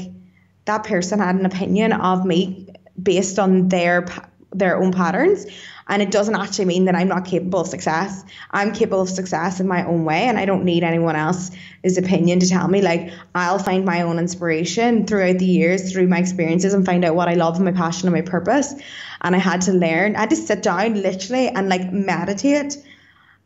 that person had an opinion of me based on their their own patterns and it doesn't actually mean that I'm not capable of success. I'm capable of success in my own way, and I don't need anyone else's opinion to tell me. Like, I'll find my own inspiration throughout the years, through my experiences, and find out what I love and my passion and my purpose. And I had to learn, I had to sit down literally and like meditate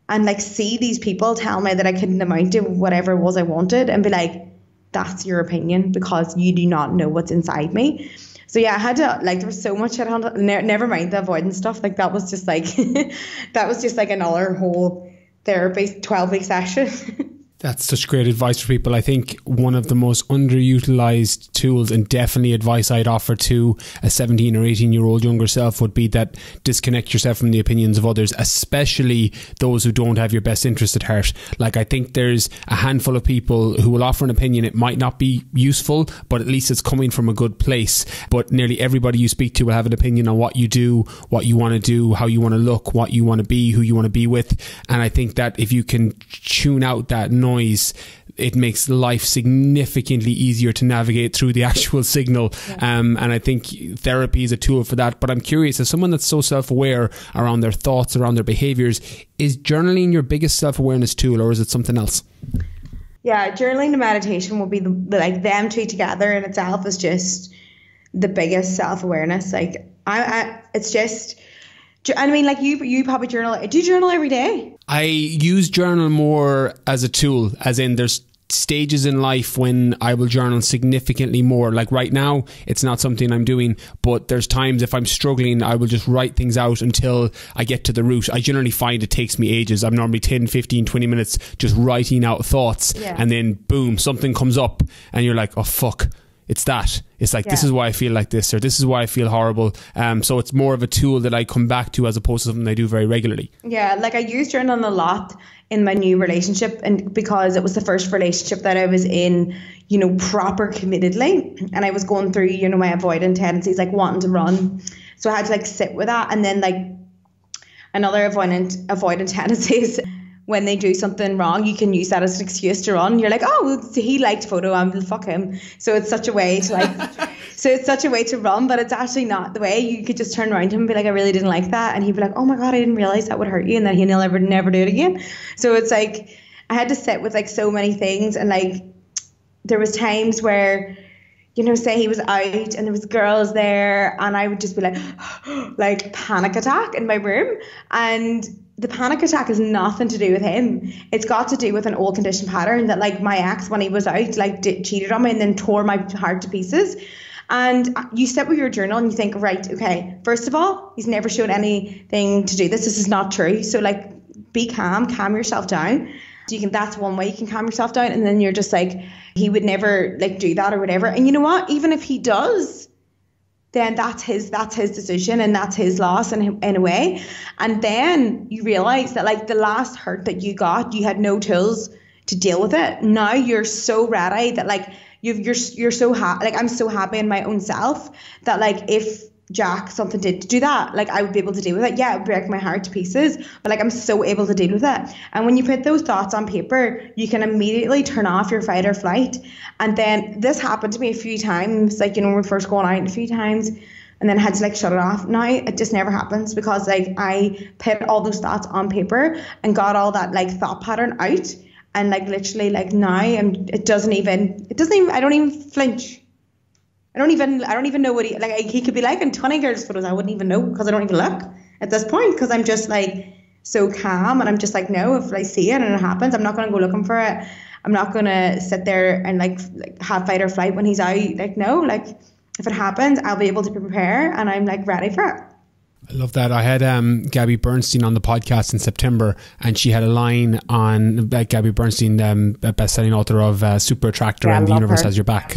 and like see these people tell me that I couldn't amount to whatever it was I wanted and be like, that's your opinion because you do not know what's inside me. So yeah, I had to like there was so much shit on. Ne- never mind the avoidance stuff. Like that was just like that was just like another whole therapy twelve week session. That's such great advice for people. I think one of the most underutilized tools, and definitely advice I'd offer to a 17 or 18 year old younger self, would be that disconnect yourself from the opinions of others, especially those who don't have your best interest at heart. Like, I think there's a handful of people who will offer an opinion. It might not be useful, but at least it's coming from a good place. But nearly everybody you speak to will have an opinion on what you do, what you want to do, how you want to look, what you want to be, who you want to be with. And I think that if you can tune out that noise, noise, it makes life significantly easier to navigate through the actual signal. Yeah. Um, and I think therapy is a tool for that. But I'm curious, as someone that's so self aware around their thoughts, around their behaviors, is journaling your biggest self awareness tool or is it something else? Yeah, journaling and meditation will be the, like them two together in itself is just the biggest self awareness. Like, I, I, it's just I mean, like you, you probably journal. Do you journal every day? I use journal more as a tool, as in there's stages in life when I will journal significantly more. Like right now, it's not something I'm doing, but there's times if I'm struggling, I will just write things out until I get to the root. I generally find it takes me ages. I'm normally 10, 15, 20 minutes just writing out thoughts, yeah. and then boom, something comes up, and you're like, oh fuck. It's that. It's like yeah. this is why I feel like this, or this is why I feel horrible. Um, so it's more of a tool that I come back to as opposed to something I do very regularly. Yeah, like I use journaling a lot in my new relationship, and because it was the first relationship that I was in, you know, proper committedly, and I was going through, you know, my avoidant tendencies, like wanting to run. So I had to like sit with that, and then like another avoidant avoidant tendencies when they do something wrong, you can use that as an excuse to run. You're like, oh, he liked photo, I'm um, fuck him. So it's such a way to like, so it's such a way to run, but it's actually not the way. You could just turn around to him and be like, I really didn't like that, and he'd be like, oh my god, I didn't realize that would hurt you, and then he'll never never do it again. So it's like I had to sit with like so many things, and like there was times where you know, say he was out and there was girls there, and I would just be like, like panic attack in my room, and the panic attack is nothing to do with him. It's got to do with an old condition pattern that, like, my ex, when he was out, like, did, cheated on me and then tore my heart to pieces. And you sit with your journal and you think, right, okay, first of all, he's never shown anything to do this. This is not true. So, like, be calm, calm yourself down. So you can that's one way you can calm yourself down. And then you're just like, he would never like do that or whatever. And you know what? Even if he does, then that's his that's his decision and that's his loss in, in a way and then you realize that like the last hurt that you got you had no tools to deal with it now you're so ready that like you've you're you're so happy like i'm so happy in my own self that like if Jack something did to do that, like I would be able to deal with it. Yeah, it would break my heart to pieces, but like I'm so able to deal with it. And when you put those thoughts on paper, you can immediately turn off your fight or flight. And then this happened to me a few times, like, you know, we're first going out a few times and then I had to like shut it off. Now it just never happens because like I put all those thoughts on paper and got all that like thought pattern out and like literally like now and it doesn't even it doesn't even I don't even flinch I don't even I don't even know what he like. He could be like in twenty girls' photos. I wouldn't even know because I don't even look at this point because I'm just like so calm and I'm just like no. If I see it and it happens, I'm not gonna go looking for it. I'm not gonna sit there and like like have fight or flight when he's out. Like no, like if it happens, I'll be able to prepare and I'm like ready for it. I love that. I had um, Gabby Bernstein on the podcast in September, and she had a line on uh, Gabby Bernstein, um, best-selling author of uh, Super Attractor yeah, and The Universe her. Has Your Back.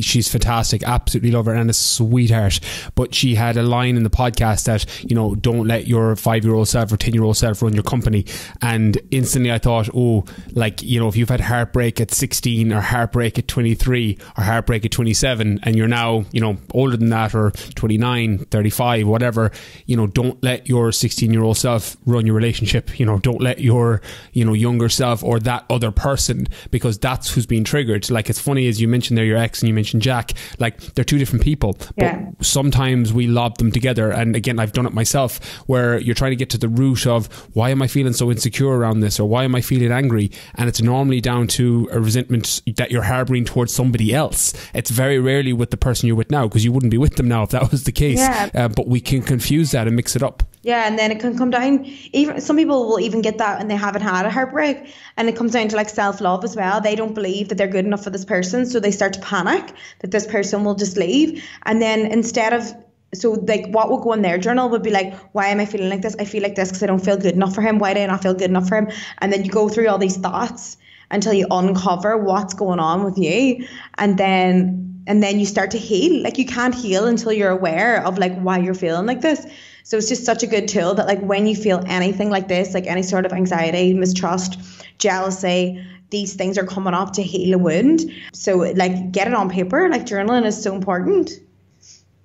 She's fantastic. Absolutely love her and a sweetheart. But she had a line in the podcast that you know, don't let your five-year-old self or ten-year-old self run your company. And instantly, I thought, oh, like you know, if you've had heartbreak at sixteen or heartbreak at twenty-three or heartbreak at twenty-seven, and you're now you know older than that or 29, 35, whatever you know, don't let your 16 year old self run your relationship. You know, don't let your, you know, younger self or that other person, because that's who's being triggered. Like, it's funny, as you mentioned there, your ex and you mentioned Jack, like, they're two different people. Yeah. But sometimes we lob them together. And again, I've done it myself where you're trying to get to the root of why am I feeling so insecure around this or why am I feeling angry? And it's normally down to a resentment that you're harboring towards somebody else. It's very rarely with the person you're with now because you wouldn't be with them now if that was the case. Yeah. Uh, but we can confuse use that and mix it up. Yeah, and then it can come down. Even some people will even get that, and they haven't had a heartbreak, and it comes down to like self love as well. They don't believe that they're good enough for this person, so they start to panic that this person will just leave, and then instead of so like what would go in their journal would be like why am i feeling like this i feel like this because i don't feel good enough for him why do i not feel good enough for him and then you go through all these thoughts until you uncover what's going on with you and then and then you start to heal. Like you can't heal until you're aware of like why you're feeling like this. So it's just such a good tool that like when you feel anything like this, like any sort of anxiety, mistrust, jealousy, these things are coming up to heal a wound. So like get it on paper. Like journaling is so important.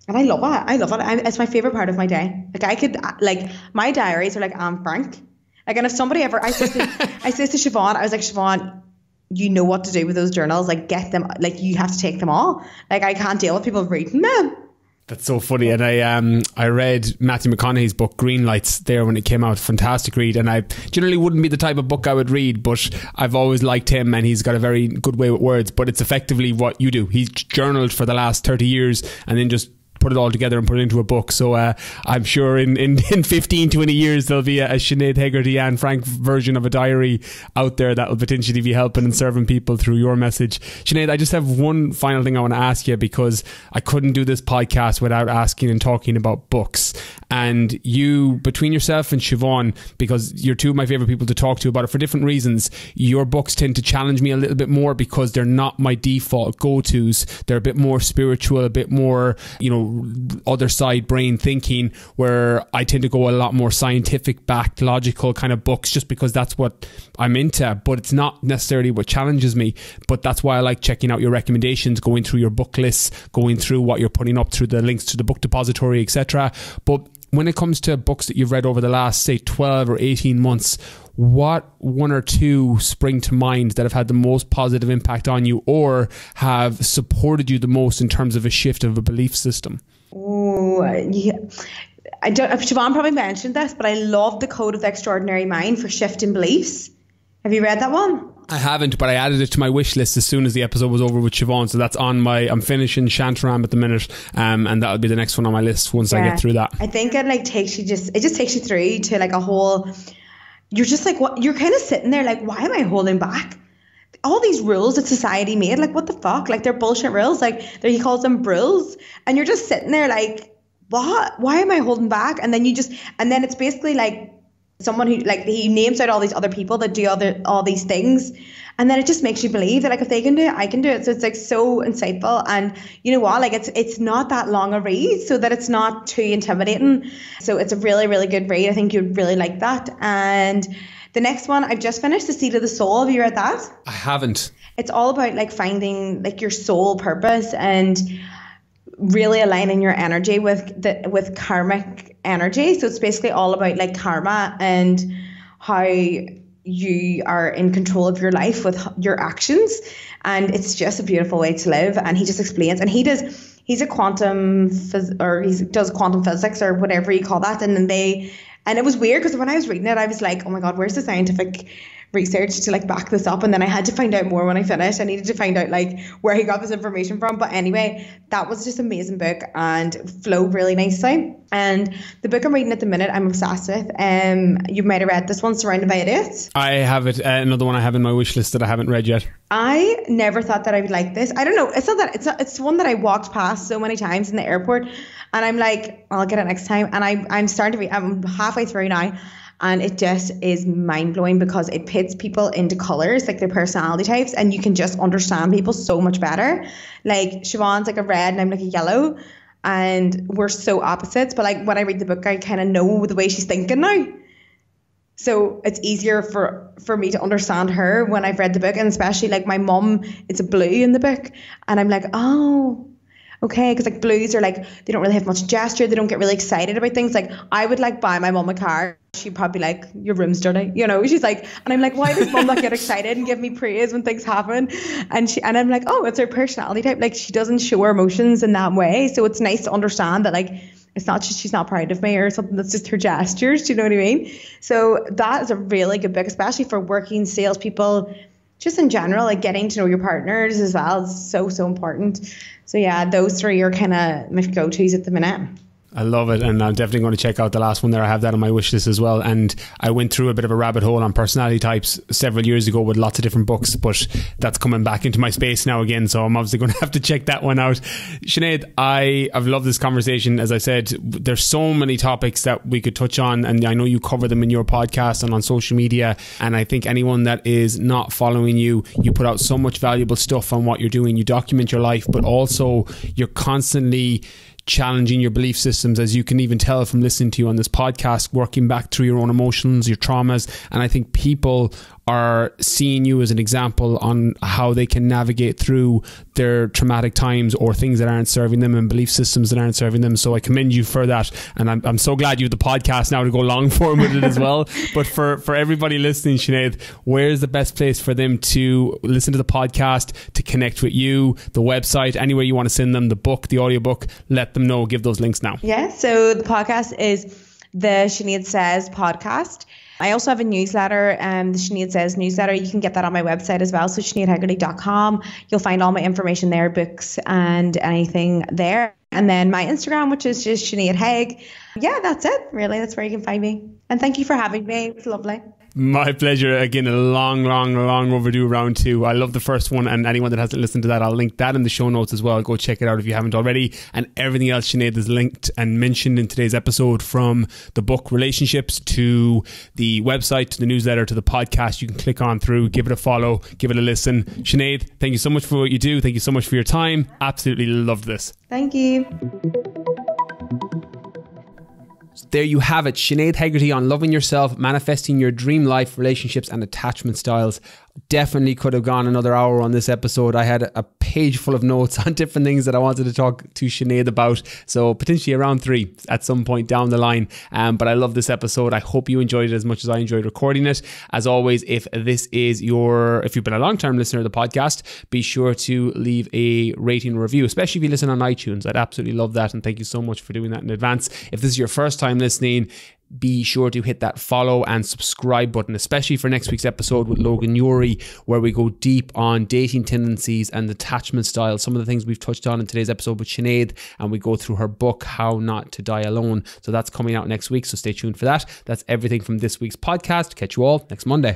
And I love it. I love it. I, it's my favorite part of my day. Like I could uh, like my diaries are like I'm Frank. Like and if somebody ever I said to, I said to Siobhan, I was like Siobhan, you know what to do with those journals. Like get them, like you have to take them all. Like I can't deal with people reading them. That's so funny. And I um I read Matthew McConaughey's book Green Lights there when it came out. Fantastic read. And I generally wouldn't be the type of book I would read, but I've always liked him and he's got a very good way with words. But it's effectively what you do. He's journaled for the last thirty years and then just put it all together and put it into a book. So uh, I'm sure in, in, in 15, 20 years, there'll be a, a Sinead Hegarty and Frank version of a diary out there that will potentially be helping and serving people through your message. Sinead, I just have one final thing I want to ask you because I couldn't do this podcast without asking and talking about books. And you, between yourself and Siobhan, because you're two of my favorite people to talk to about it for different reasons, your books tend to challenge me a little bit more because they're not my default go tos. They're a bit more spiritual, a bit more, you know, other side brain thinking, where I tend to go a lot more scientific backed, logical kind of books just because that's what I'm into. But it's not necessarily what challenges me. But that's why I like checking out your recommendations, going through your book lists, going through what you're putting up through the links to the book depository, etc. But when it comes to books that you've read over the last, say, 12 or 18 months, what one or two spring to mind that have had the most positive impact on you or have supported you the most in terms of a shift of a belief system? Oh, yeah. I don't, uh, Siobhan probably mentioned this, but I love The Code of the Extraordinary Mind for Shifting Beliefs. Have you read that one? I haven't, but I added it to my wish list as soon as the episode was over with Siobhan. So that's on my. I'm finishing Shantaram at the minute, um, and that'll be the next one on my list once yeah. I get through that. I think it like takes you just. It just takes you through to like a whole. You're just like what you're kind of sitting there like, why am I holding back? All these rules that society made, like what the fuck? Like they're bullshit rules. Like he calls them brills, and you're just sitting there like, what? Why am I holding back? And then you just, and then it's basically like someone who like he names out all these other people that do other all these things and then it just makes you believe that like if they can do it i can do it so it's like so insightful and you know what like it's it's not that long a read so that it's not too intimidating so it's a really really good read i think you'd really like that and the next one i've just finished the seed of the soul have you read that i haven't it's all about like finding like your soul purpose and really aligning your energy with the with karmic energy. So it's basically all about like karma and how you are in control of your life with your actions and it's just a beautiful way to live and he just explains and he does he's a quantum phys- or he does quantum physics or whatever you call that and then they and it was weird because when I was reading it I was like oh my god where's the scientific research to like back this up and then I had to find out more when I finished. I needed to find out like where he got this information from. But anyway, that was just amazing book and flowed really nicely. And the book I'm reading at the minute I'm obsessed with. Um you might have read this one, Surrounded by Idiots. I have it. Uh, another one I have in my wish list that I haven't read yet. I never thought that I would like this. I don't know. It's not that it's not, it's one that I walked past so many times in the airport and I'm like, I'll get it next time. And I I'm starting to read I'm halfway through now and it just is mind blowing because it pits people into colors, like their personality types, and you can just understand people so much better. Like Siobhan's like a red and I'm like a yellow, and we're so opposites. But like when I read the book, I kind of know the way she's thinking now. So it's easier for for me to understand her when I've read the book, and especially like my mom, it's a blue in the book, and I'm like, oh, okay because like blues are like they don't really have much gesture they don't get really excited about things like i would like buy my mom a car she'd probably like your room's dirty you know she's like and i'm like why does mom not get excited and give me praise when things happen and she and i'm like oh it's her personality type like she doesn't show her emotions in that way so it's nice to understand that like it's not just she's not proud of me or something that's just her gestures do you know what i mean so that is a really good book especially for working salespeople just in general, like getting to know your partners as well is so, so important. So, yeah, those three are kind of my go tos at the minute. I love it, and I'm definitely going to check out the last one there. I have that on my wish list as well. And I went through a bit of a rabbit hole on personality types several years ago with lots of different books, but that's coming back into my space now again. So I'm obviously going to have to check that one out. Sinead, I I've loved this conversation. As I said, there's so many topics that we could touch on, and I know you cover them in your podcast and on social media. And I think anyone that is not following you, you put out so much valuable stuff on what you're doing. You document your life, but also you're constantly challenging your belief systems, as you can even tell from listening to you on this podcast, working back through your own emotions, your traumas. And I think people are seeing you as an example on how they can navigate through their traumatic times or things that aren't serving them and belief systems that aren't serving them. So I commend you for that. And I'm, I'm so glad you have the podcast now to go long form with it as well. but for, for everybody listening, Sinead, where's the best place for them to listen to the podcast, to connect with you, the website, anywhere you want to send them, the book, the audiobook, let them know, give those links now. Yeah. So the podcast is the Sinead Says podcast. I also have a newsletter, um, the Sinead Says newsletter. You can get that on my website as well. So SineadHegarty.com. You'll find all my information there, books and anything there. And then my Instagram, which is just Sinead Haig. Yeah, that's it, really. That's where you can find me. And thank you for having me. It was lovely. My pleasure. Again, a long, long, long overdue round two. I love the first one, and anyone that hasn't listened to that, I'll link that in the show notes as well. Go check it out if you haven't already. And everything else Sinead is linked and mentioned in today's episode from the book Relationships to the website to the newsletter to the podcast. You can click on through, give it a follow, give it a listen. Sinead, thank you so much for what you do. Thank you so much for your time. Absolutely loved this. Thank you. So there you have it. Sinead Hegarty on loving yourself, manifesting your dream life, relationships, and attachment styles definitely could have gone another hour on this episode. I had a page full of notes on different things that I wanted to talk to Sinead about. So potentially around three at some point down the line. Um, but I love this episode. I hope you enjoyed it as much as I enjoyed recording it. As always, if this is your, if you've been a long term listener of the podcast, be sure to leave a rating review, especially if you listen on iTunes. I'd absolutely love that. And thank you so much for doing that in advance. If this is your first time listening, be sure to hit that follow and subscribe button, especially for next week's episode with Logan Yuri, where we go deep on dating tendencies and attachment styles. Some of the things we've touched on in today's episode with Sinead, and we go through her book, How Not to Die Alone. So that's coming out next week. So stay tuned for that. That's everything from this week's podcast. Catch you all next Monday.